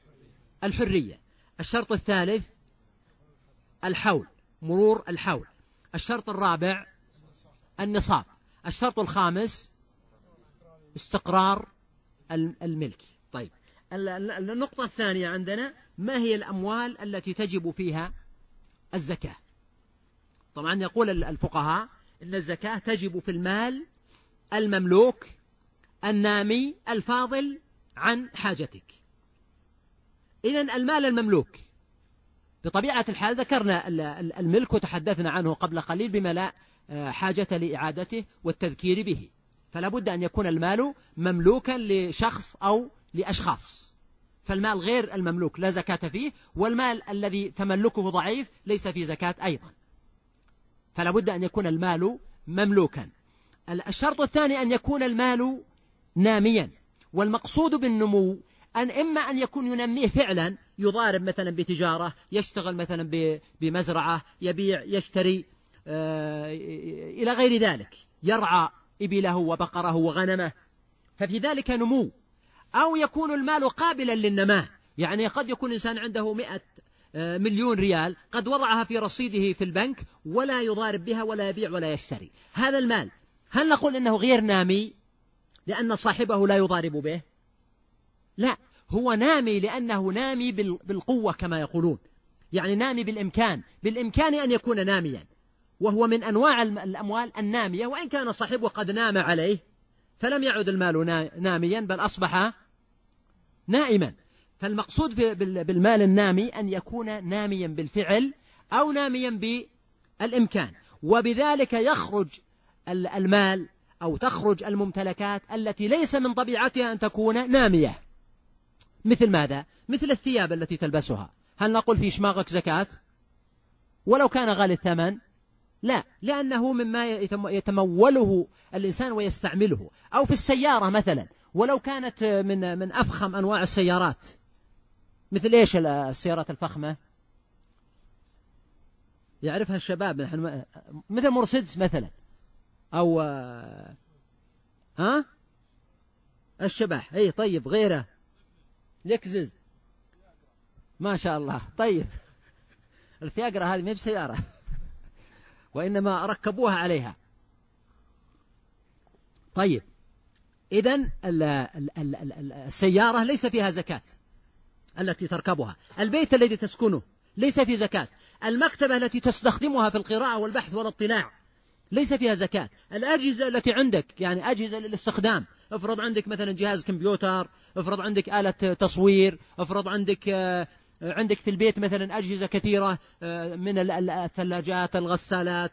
الحرية الشرط الثالث الحول مرور الحول الشرط الرابع النصاب الشرط الخامس استقرار الملك طيب النقطة الثانية عندنا ما هي الأموال التي تجب فيها الزكاة طبعا يقول الفقهاء إن الزكاة تجب في المال المملوك النامي الفاضل عن حاجتك إذا المال المملوك بطبيعة الحال ذكرنا الملك وتحدثنا عنه قبل قليل بما لا حاجة لإعادته والتذكير به فلا بد أن يكون المال مملوكا لشخص أو لأشخاص فالمال غير المملوك لا زكاة فيه والمال الذي تملكه ضعيف ليس في زكاة أيضا فلا بد أن يكون المال مملوكا الشرط الثاني أن يكون المال ناميا والمقصود بالنمو أن إما أن يكون ينميه فعلا يضارب مثلا بتجارة يشتغل مثلا بمزرعة يبيع يشتري آه، إلى غير ذلك يرعى إبله وبقره وغنمه ففي ذلك نمو أو يكون المال قابلا للنماء يعني قد يكون إنسان عنده مئة آه، مليون ريال قد وضعها في رصيده في البنك ولا يضارب بها ولا يبيع ولا يشتري هذا المال هل نقول أنه غير نامي لأن صاحبه لا يضارب به لا هو نامي لأنه نامي بالقوة كما يقولون يعني نامي بالإمكان بالإمكان أن يكون ناميا وهو من أنواع الأموال النامية وإن كان صاحبه قد نام عليه فلم يعد المال ناميا بل أصبح نائما فالمقصود بالمال النامي أن يكون ناميا بالفعل أو ناميا بالإمكان وبذلك يخرج المال أو تخرج الممتلكات التي ليس من طبيعتها أن تكون نامية مثل ماذا؟ مثل الثياب التي تلبسها هل نقول في شماغك زكاة؟ ولو كان غالي الثمن لا لأنه مما يتموله الإنسان ويستعمله أو في السيارة مثلا ولو كانت من من أفخم أنواع السيارات مثل إيش السيارات الفخمة يعرفها الشباب نحن مثل مرسيدس مثلا أو ها الشبح أي طيب غيره لكزز ما شاء الله طيب الفياجرا هذه ما بسيارة وإنما ركبوها عليها طيب إذا السيارة ليس فيها زكاة التي تركبها البيت الذي تسكنه ليس فيه زكاة المكتبة التي تستخدمها في القراءة والبحث والاطلاع ليس فيها زكاة الأجهزة التي عندك يعني أجهزة للاستخدام افرض عندك مثلا جهاز كمبيوتر افرض عندك آلة تصوير افرض عندك آه، آه، عندك في البيت مثلا أجهزة كثيرة آه، من الثلاجات الغسالات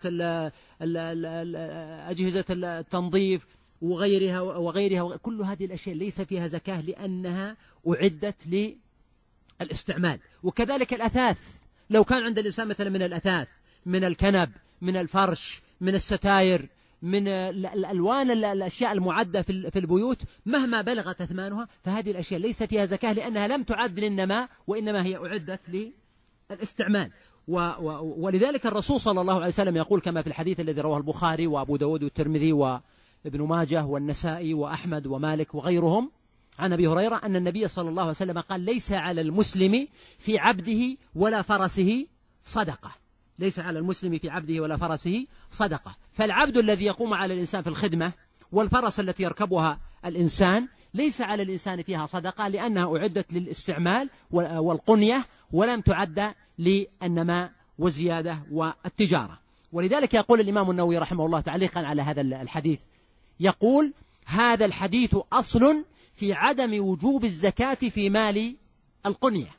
أجهزة التنظيف وغيرها وغيرها كل هذه الأشياء ليس فيها زكاة لأنها أعدت للاستعمال وكذلك الأثاث لو كان عند الإنسان مثلا من الأثاث من الكنب من الفرش من الستاير من الألوان الأشياء المعدة في البيوت مهما بلغت أثمانها فهذه الأشياء ليس فيها زكاة لأنها لم تعد للنماء وإنما هي أعدت للاستعمال ولذلك الرسول صلى الله عليه وسلم يقول كما في الحديث الذي رواه البخاري وأبو داود والترمذي وابن ماجه والنسائي وأحمد ومالك وغيرهم عن أبي هريرة أن النبي صلى الله عليه وسلم قال ليس على المسلم في عبده ولا فرسه صدقة ليس على المسلم في عبده ولا فرسه صدقة فالعبد الذي يقوم على الإنسان في الخدمة والفرس التي يركبها الإنسان ليس على الإنسان فيها صدقة لأنها أعدت للاستعمال والقنية ولم تعد للنماء والزيادة والتجارة ولذلك يقول الإمام النووي رحمه الله تعليقا على هذا الحديث يقول هذا الحديث أصل في عدم وجوب الزكاة في مال القنية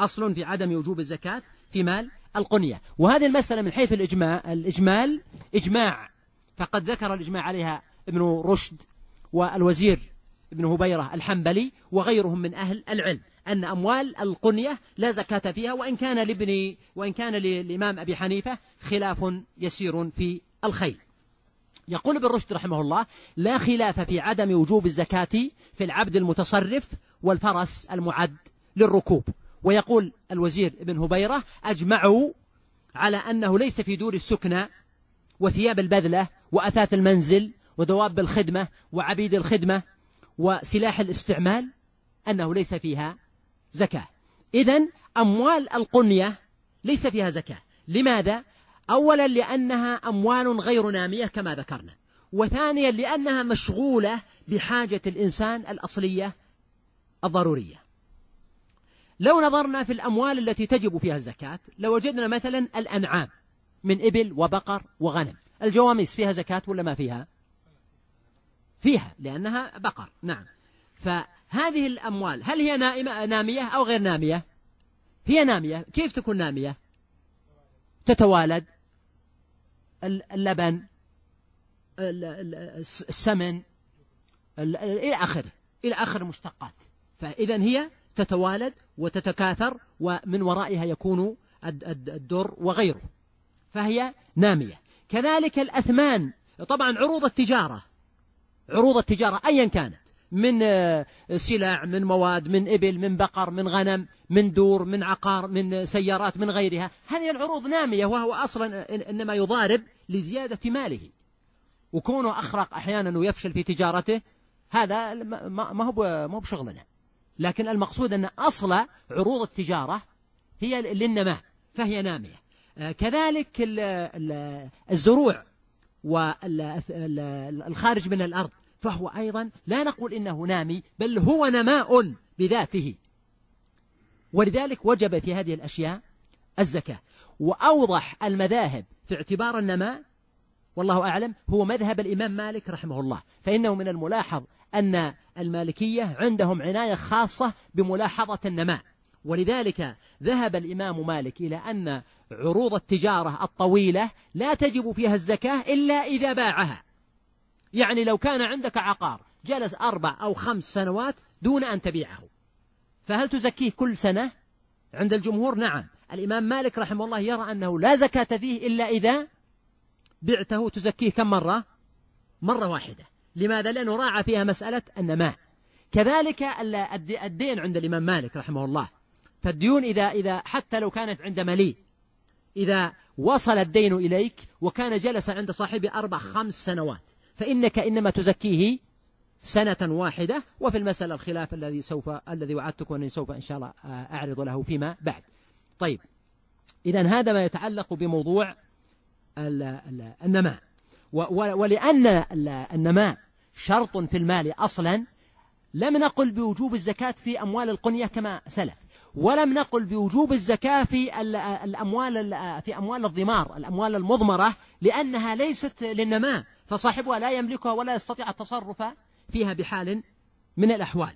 أصل في عدم وجوب الزكاة في مال القنية وهذه المسألة من حيث الإجماع الإجمال إجماع فقد ذكر الإجماع عليها ابن رشد والوزير ابن هبيرة الحنبلي وغيرهم من أهل العلم أن أموال القنية لا زكاة فيها وإن كان لابن وإن كان للإمام أبي حنيفة خلاف يسير في الخيل يقول ابن رشد رحمه الله لا خلاف في عدم وجوب الزكاة في العبد المتصرف والفرس المعد للركوب ويقول الوزير ابن هبيرة أجمعوا على أنه ليس في دور السكنى وثياب البذلة وأثاث المنزل ودواب الخدمة وعبيد الخدمة وسلاح الاستعمال أنه ليس فيها زكاة إذا أموال القنية ليس فيها زكاة لماذا؟ أولا لأنها أموال غير نامية كما ذكرنا وثانيا لأنها مشغولة بحاجة الإنسان الأصلية الضرورية لو نظرنا في الأموال التي تجب فيها الزكاة لوجدنا مثلا الأنعام من إبل وبقر وغنم الجواميس فيها زكاة ولا ما فيها فيها لأنها بقر نعم فهذه الأموال هل هي نائمة نامية أو غير نامية هي نامية كيف تكون نامية تتوالد اللبن السمن إلى آخره إلى آخر المشتقات فإذا هي تتوالد وتتكاثر ومن ورائها يكون الدر وغيره فهي نامية كذلك الأثمان طبعا عروض التجارة عروض التجارة أيا كانت من آه، سلع من مواد من إبل من بقر من غنم من دور من عقار من سيارات من غيرها هذه العروض نامية وهو أصلا إنما يضارب لزيادة ماله وكونه أخرق أحيانا ويفشل في تجارته هذا ما هو ما هو بشغلنا لكن المقصود أن أصل عروض التجارة هي للنماء فهي نامية آه، كذلك الزروع والخارج من الأرض فهو أيضا لا نقول إنه نامي بل هو نماء بذاته ولذلك وجب في هذه الأشياء الزكاة وأوضح المذاهب في اعتبار النماء والله أعلم هو مذهب الإمام مالك رحمه الله فإنه من الملاحظ أن المالكية عندهم عناية خاصة بملاحظة النماء ولذلك ذهب الإمام مالك إلى أن عروض التجارة الطويلة لا تجب فيها الزكاة إلا إذا باعها يعني لو كان عندك عقار جلس أربع أو خمس سنوات دون أن تبيعه فهل تزكيه كل سنة؟ عند الجمهور نعم الإمام مالك رحمه الله يرى أنه لا زكاة فيه إلا إذا بعته تزكيه كم مرة؟ مرة واحدة لماذا؟ لأنه راعى فيها مسألة النماء كذلك الدين عند الإمام مالك رحمه الله فالديون إذا إذا حتى لو كانت عند ملي إذا وصل الدين إليك وكان جلس عند صاحبه أربع خمس سنوات فإنك إنما تزكيه سنة واحدة وفي المسألة الخلاف الذي سوف الذي وعدتك وأني سوف إن شاء الله آه، أعرض له فيما بعد طيب إذا هذا ما يتعلق بموضوع النماء ولأن النماء شرط في المال أصلا لم نقل بوجوب الزكاة في أموال القنية كما سلف ولم نقل بوجوب الزكاة في الأموال في أموال الضمار الأموال المضمرة لأنها ليست للنماء فصاحبها لا يملكها ولا يستطيع التصرف فيها بحال من الأحوال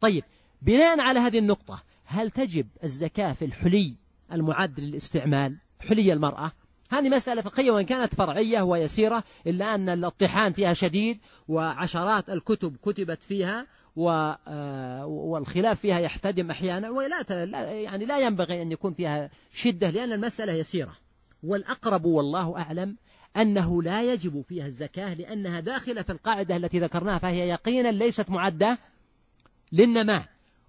طيب بناء على هذه النقطة هل تجب الزكاة في الحلي المعد للاستعمال حلي المرأة هذه مسألة فقهية وإن كانت فرعية ويسيرة إلا أن الاطحان فيها شديد وعشرات الكتب كتبت فيها آه، والخلاف فيها يحتدم أحيانا ولا يعني لا ينبغي أن يكون فيها شدة لأن المسألة يسيرة والأقرب والله أعلم أنه لا يجب فيها الزكاة لأنها داخلة في القاعدة التي ذكرناها فهي يقينا ليست معدة للنماء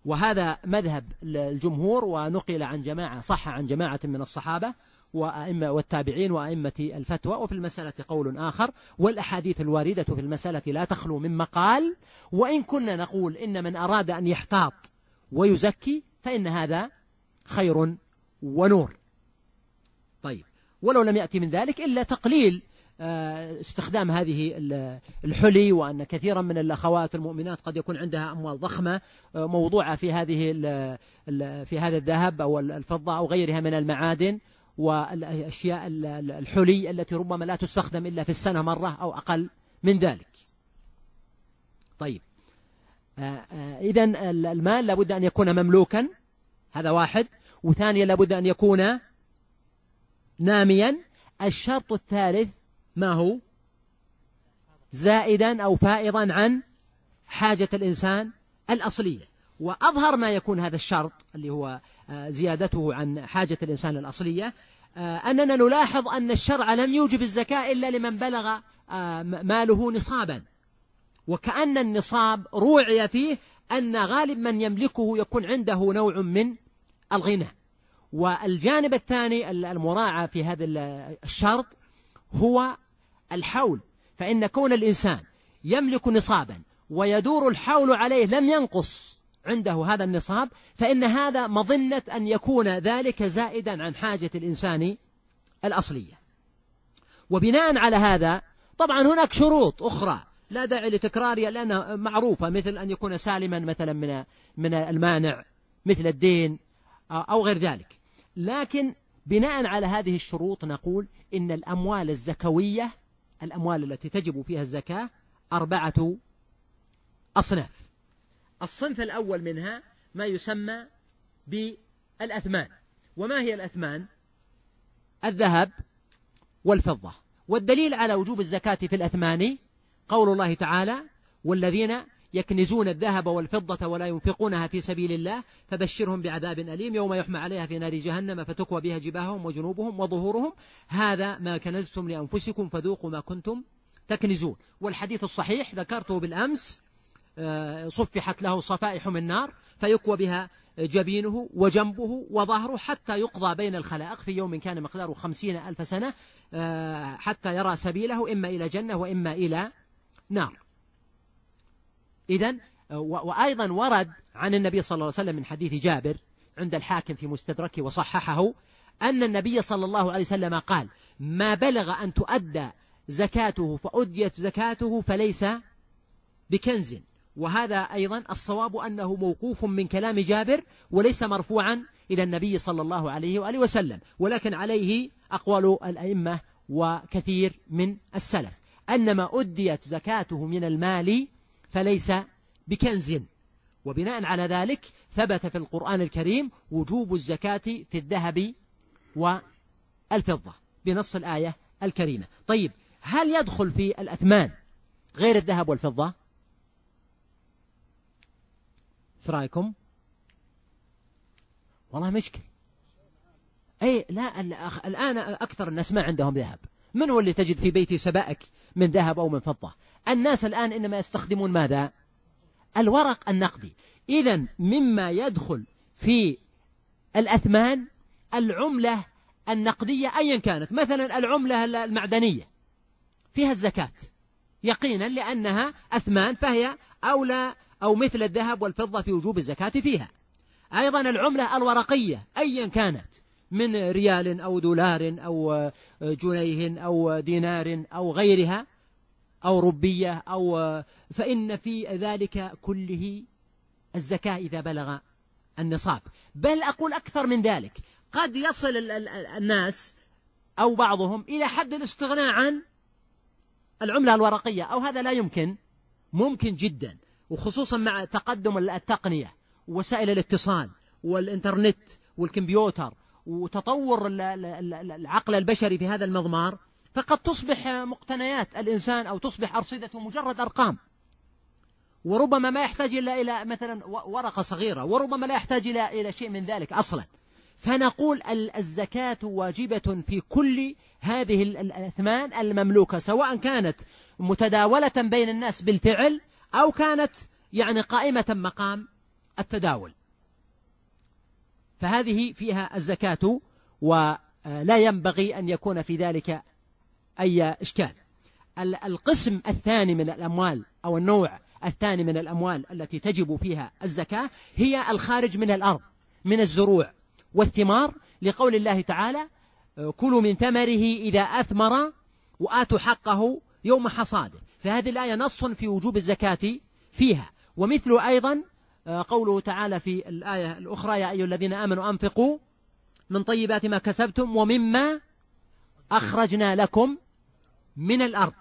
وهذا مذهب الجمهور ونقل عن جماعة صح عن جماعة من الصحابة وأئمة والتابعين وأئمة الفتوى وفي المسألة قول آخر والأحاديث الواردة في المسألة لا تخلو من مقال وإن كنا نقول إن من أراد أن يحتاط ويزكي فإن هذا خير ونور طيب ولو لم يأتي من ذلك إلا تقليل آه، استخدام هذه الحلي وأن كثيرا من الأخوات المؤمنات قد يكون عندها أموال ضخمة آه، موضوعة في هذه في هذا الذهب أو الفضة أو غيرها من المعادن والأشياء الحلي التي ربما لا تستخدم إلا في السنة مرة أو أقل من ذلك طيب آه، آه، إذا المال لابد أن يكون مملوكا هذا واحد وثانيا لابد أن يكون ناميا الشرط الثالث ما هو زائدا أو فائضا عن حاجة الإنسان الأصلية وأظهر ما يكون هذا الشرط اللي هو زيادته عن حاجة الإنسان الأصلية آه، أننا نلاحظ أن الشرع لم يوجب الزكاة إلا لمن بلغ آه، ماله نصابا وكأن النصاب روعي فيه أن غالب من يملكه يكون عنده نوع من الغنى والجانب الثاني المراعى في هذا الشرط هو الحول فإن كون الإنسان يملك نصابا ويدور الحول عليه لم ينقص عنده هذا النصاب فإن هذا مظنة أن يكون ذلك زائدا عن حاجة الإنسان الأصلية وبناء على هذا طبعا هناك شروط أخرى لا داعي لتكرارها لأنها معروفة مثل أن يكون سالما مثلا من من المانع مثل الدين أو غير ذلك لكن بناء على هذه الشروط نقول إن الأموال الزكوية الأموال التي تجب فيها الزكاة أربعة أصناف الصنف الأول منها ما يسمى بالأثمان وما هي الأثمان؟ الذهب والفضة والدليل على وجوب الزكاة في الأثمان قول الله تعالى والذين يكنزون الذهب والفضة ولا ينفقونها في سبيل الله فبشرهم بعذاب أليم يوم يحمى عليها في نار جهنم فتكوى بها جباههم وجنوبهم وظهورهم هذا ما كنزتم لأنفسكم فذوقوا ما كنتم تكنزون والحديث الصحيح ذكرته بالأمس آه، صفحت له صفائح من نار فيكوى بها جبينه وجنبه وظهره حتى يقضى بين الخلائق في يوم كان مقداره خمسين ألف سنة آه، حتى يرى سبيله إما إلى جنة وإما إلى نار إذا آه، وأيضا ورد عن النبي صلى الله عليه وسلم من حديث جابر عند الحاكم في مستدركه وصححه أن النبي صلى الله عليه وسلم قال ما بلغ أن تؤدى زكاته فأديت زكاته فليس بكنز وهذا أيضا الصواب أنه موقوف من كلام جابر وليس مرفوعا إلى النبي صلى الله عليه وآله وسلم ولكن عليه أقوال الأئمة وكثير من السلف أن ما أديت زكاته من المال فليس بكنز وبناء على ذلك ثبت في القرآن الكريم وجوب الزكاة في الذهب والفضة بنص الآية الكريمة طيب هل يدخل في الأثمان غير الذهب والفضة ايش رايكم والله مشكل أي لا الآن أكثر الناس ما عندهم ذهب من هو اللي تجد في بيتي سبائك من ذهب أو من فضة الناس الآن إنما يستخدمون ماذا الورق النقدي إذا مما يدخل في الأثمان العملة النقدية أيا كانت مثلا العملة المعدنية فيها الزكاة يقينا لأنها أثمان فهي أولى أو مثل الذهب والفضة في وجوب الزكاة فيها أيضا العملة الورقية أيا كانت من ريال أو دولار أو آه، جنيه أو آه، دينار أو غيرها أو ربية أو آه، فإن في ذلك كله الزكاة إذا بلغ النصاب بل أقول أكثر من ذلك قد يصل الناس أو بعضهم إلى حد الاستغناء عن العملة الورقية أو هذا لا يمكن ممكن جدا وخصوصا مع تقدم التقنية ووسائل الاتصال والإنترنت والكمبيوتر وتطور العقل البشري في هذا المضمار فقد تصبح مقتنيات الإنسان أو تصبح أرصدته مجرد أرقام وربما ما يحتاج إلا إلى مثلا ورقة صغيرة وربما لا يحتاج إلى إلى شيء من ذلك أصلا فنقول الزكاة واجبة في كل هذه الأثمان المملوكة سواء كانت متداولة بين الناس بالفعل أو كانت يعني قائمة مقام التداول فهذه فيها الزكاة ولا ينبغي أن يكون في ذلك أي إشكال القسم الثاني من الأموال أو النوع الثاني من الأموال التي تجب فيها الزكاة هي الخارج من الأرض من الزروع والثمار لقول الله تعالى كلوا من ثمره إذا أثمر وآتوا حقه يوم حصاده فهذه الآية نص في وجوب الزكاة فيها ومثل أيضا آه، قوله تعالى في الآية الأخرى يا أيها الذين آمنوا أنفقوا من طيبات ما كسبتم ومما أخرجنا لكم من الأرض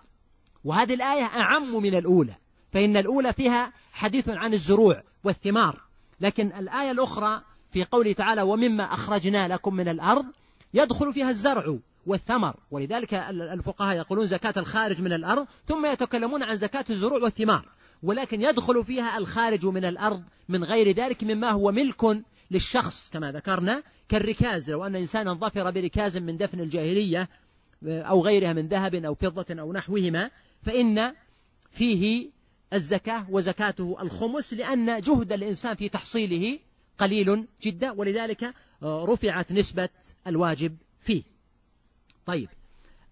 وهذه الآية أعم من الأولى فإن الأولى فيها حديث عن الزروع والثمار لكن الآية الأخرى في قوله تعالى ومما أخرجنا لكم من الأرض يدخل فيها الزرع والثمر ولذلك الفقهاء يقولون زكاة الخارج من الأرض ثم يتكلمون عن زكاة الزروع والثمار ولكن يدخل فيها الخارج من الأرض من غير ذلك مما هو ملك للشخص كما ذكرنا كالركاز لو أن إنسانا ظفر بركاز من دفن الجاهلية آه، أو غيرها من ذهب أو فضة أو نحوهما فإن فيه الزكاة وزكاته الخمس لأن جهد الإنسان في تحصيله قليل جدا ولذلك آه، رفعت نسبة الواجب فيه طيب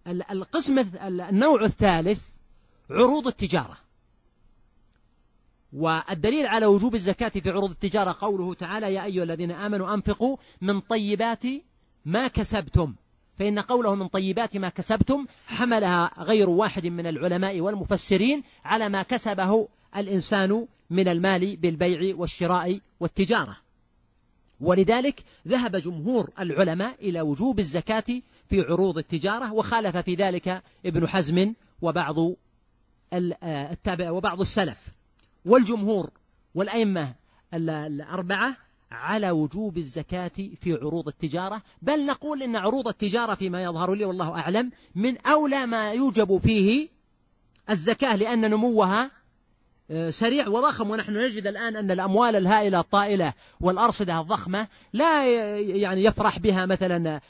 القسم النوع الثالث عروض التجارة والدليل على وجوب الزكاة في عروض التجارة قوله تعالى يا أيها الذين آمنوا أنفقوا من طيبات ما كسبتم فإن قوله من طيبات ما كسبتم حملها غير واحد من العلماء والمفسرين على ما كسبه الإنسان من المال بالبيع والشراء والتجارة ولذلك ذهب جمهور العلماء إلى وجوب الزكاة في عروض التجارة وخالف في ذلك ابن حزم وبعض آه، التابع وبعض السلف والجمهور والأئمة الأربعة على وجوب الزكاة في عروض التجارة بل نقول إن عروض التجارة فيما يظهر لي والله أعلم من أولى ما يوجب فيه الزكاة لأن نموها آه، سريع وضخم ونحن نجد الآن أن الأموال الهائلة الطائلة والأرصدة الضخمة لا يعني يفرح بها مثلا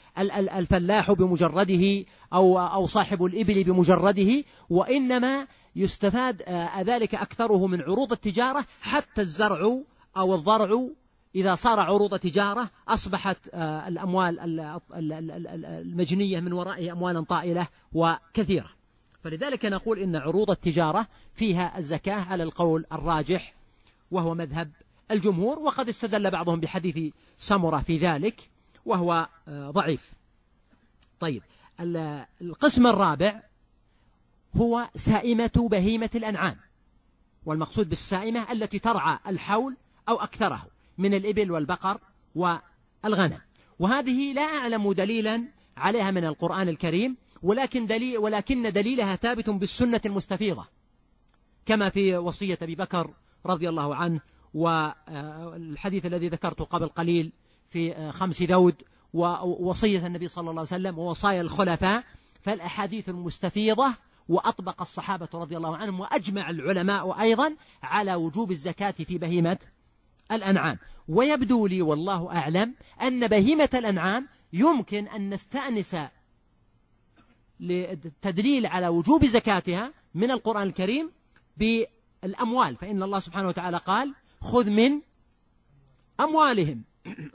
الفلاح بمجرده أو أو صاحب الإبل بمجرده وإنما يستفاد آه، ذلك أكثره من عروض التجارة حتى الزرع أو الضرع إذا صار عروض تجارة أصبحت آه، الأموال المجنية من ورائه أموالا طائلة وكثيرة فلذلك نقول إن عروض التجارة فيها الزكاة على القول الراجح وهو مذهب الجمهور وقد استدل بعضهم بحديث سمرة في ذلك وهو آه، ضعيف طيب القسم الرابع هو سائمة بهيمة الأنعام والمقصود بالسائمة التي ترعى الحول أو أكثره من الإبل والبقر والغنم وهذه لا أعلم دليلا عليها من القرآن الكريم ولكن, دليل ولكن دليلها ثابت بالسنة المستفيضة كما في وصية أبي بكر رضي الله عنه والحديث آه، الذي ذكرته قبل قليل في آه، خمس ذود ووصية النبي صلى الله عليه وسلم ووصايا الخلفاء فالأحاديث المستفيضة وأطبق الصحابة رضي الله عنهم وأجمع العلماء أيضا على وجوب الزكاة في بهيمة الأنعام ويبدو لي والله أعلم أن بهيمة الأنعام يمكن أن نستأنس للتدليل على وجوب زكاتها من القرآن الكريم بالأموال فإن الله سبحانه وتعالى قال خذ من أموالهم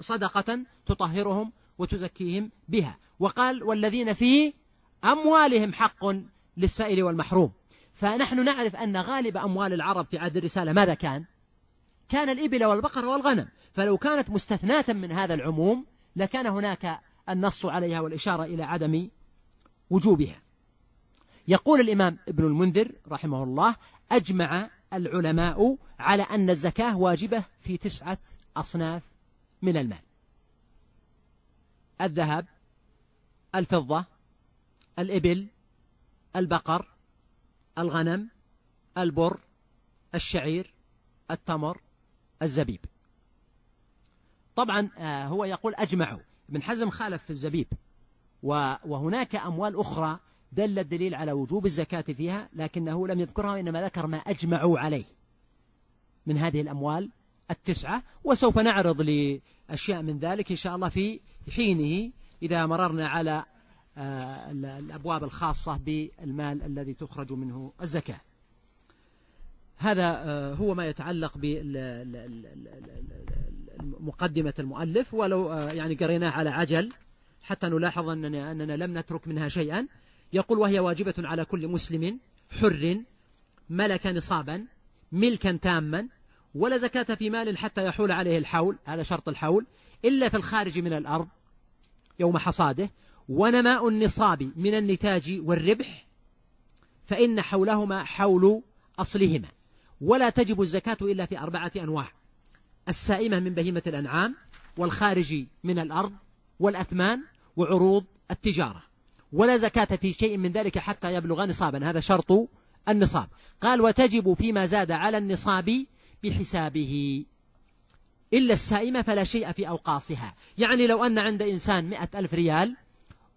صدقة تطهرهم وتزكيهم بها وقال والذين في أموالهم حق للسائل والمحروم فنحن نعرف أن غالب أموال العرب في عهد الرسالة ماذا كان؟ كان الإبل والبقر والغنم فلو كانت مستثناة من هذا العموم لكان هناك النص عليها والإشارة إلى عدم وجوبها يقول الإمام ابن المنذر رحمه الله أجمع العلماء على أن الزكاة واجبة في تسعة أصناف من المال الذهب الفضة الإبل البقر الغنم البر الشعير التمر الزبيب طبعا آه، هو يقول أجمعوا ابن حزم خالف في الزبيب وهناك أموال أخرى دل الدليل على وجوب الزكاة فيها لكنه لم يذكرها إنما ذكر ما أجمعوا عليه من هذه الأموال التسعة وسوف نعرض لأشياء من ذلك إن شاء الله في حينه إذا مررنا على آه، الأبواب الخاصة بالمال الذي تخرج منه الزكاة هذا آه، هو ما يتعلق بمقدمة المؤلف ولو آه، يعني قريناه على عجل حتى نلاحظ أننا, أننا لم نترك منها شيئا يقول وهي واجبة على كل مسلم حر ملك نصابا ملكا تاما ولا زكاة في مال حتى يحول عليه الحول هذا شرط الحول إلا في الخارج من الأرض يوم حصاده ونماء النصاب من النتاج والربح فإن حولهما حول أصلهما ولا تجب الزكاة إلا في أربعة أنواع السائمة من بهيمة الأنعام والخارج من الأرض والأثمان وعروض التجارة ولا زكاة في شيء من ذلك حتى يبلغ نصابا هذا شرط النصاب قال وتجب فيما زاد على النصاب بحسابه إلا السائمة فلا شيء في أوقاصها يعني لو أن عند إنسان مئة ألف ريال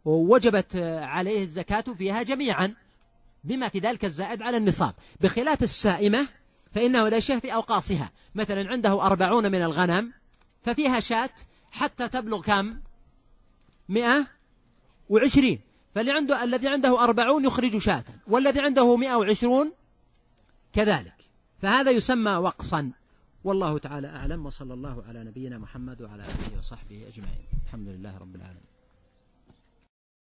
وجبت عليه الزكاة فيها جميعا بما في ذلك الزائد على النصاب بخلاف السائمة فإنه لا شيء في أوقاصها مثلا عنده أربعون من الغنم ففيها شاة حتى تبلغ كم مئة وعشرين فالذي عنده الذي عنده أربعون يخرج شاة والذي عنده مئة وعشرون كذلك فهذا يسمى وقصا والله تعالى أعلم وصلى الله على نبينا محمد وعلى آله وصحبه أجمعين الحمد لله رب العالمين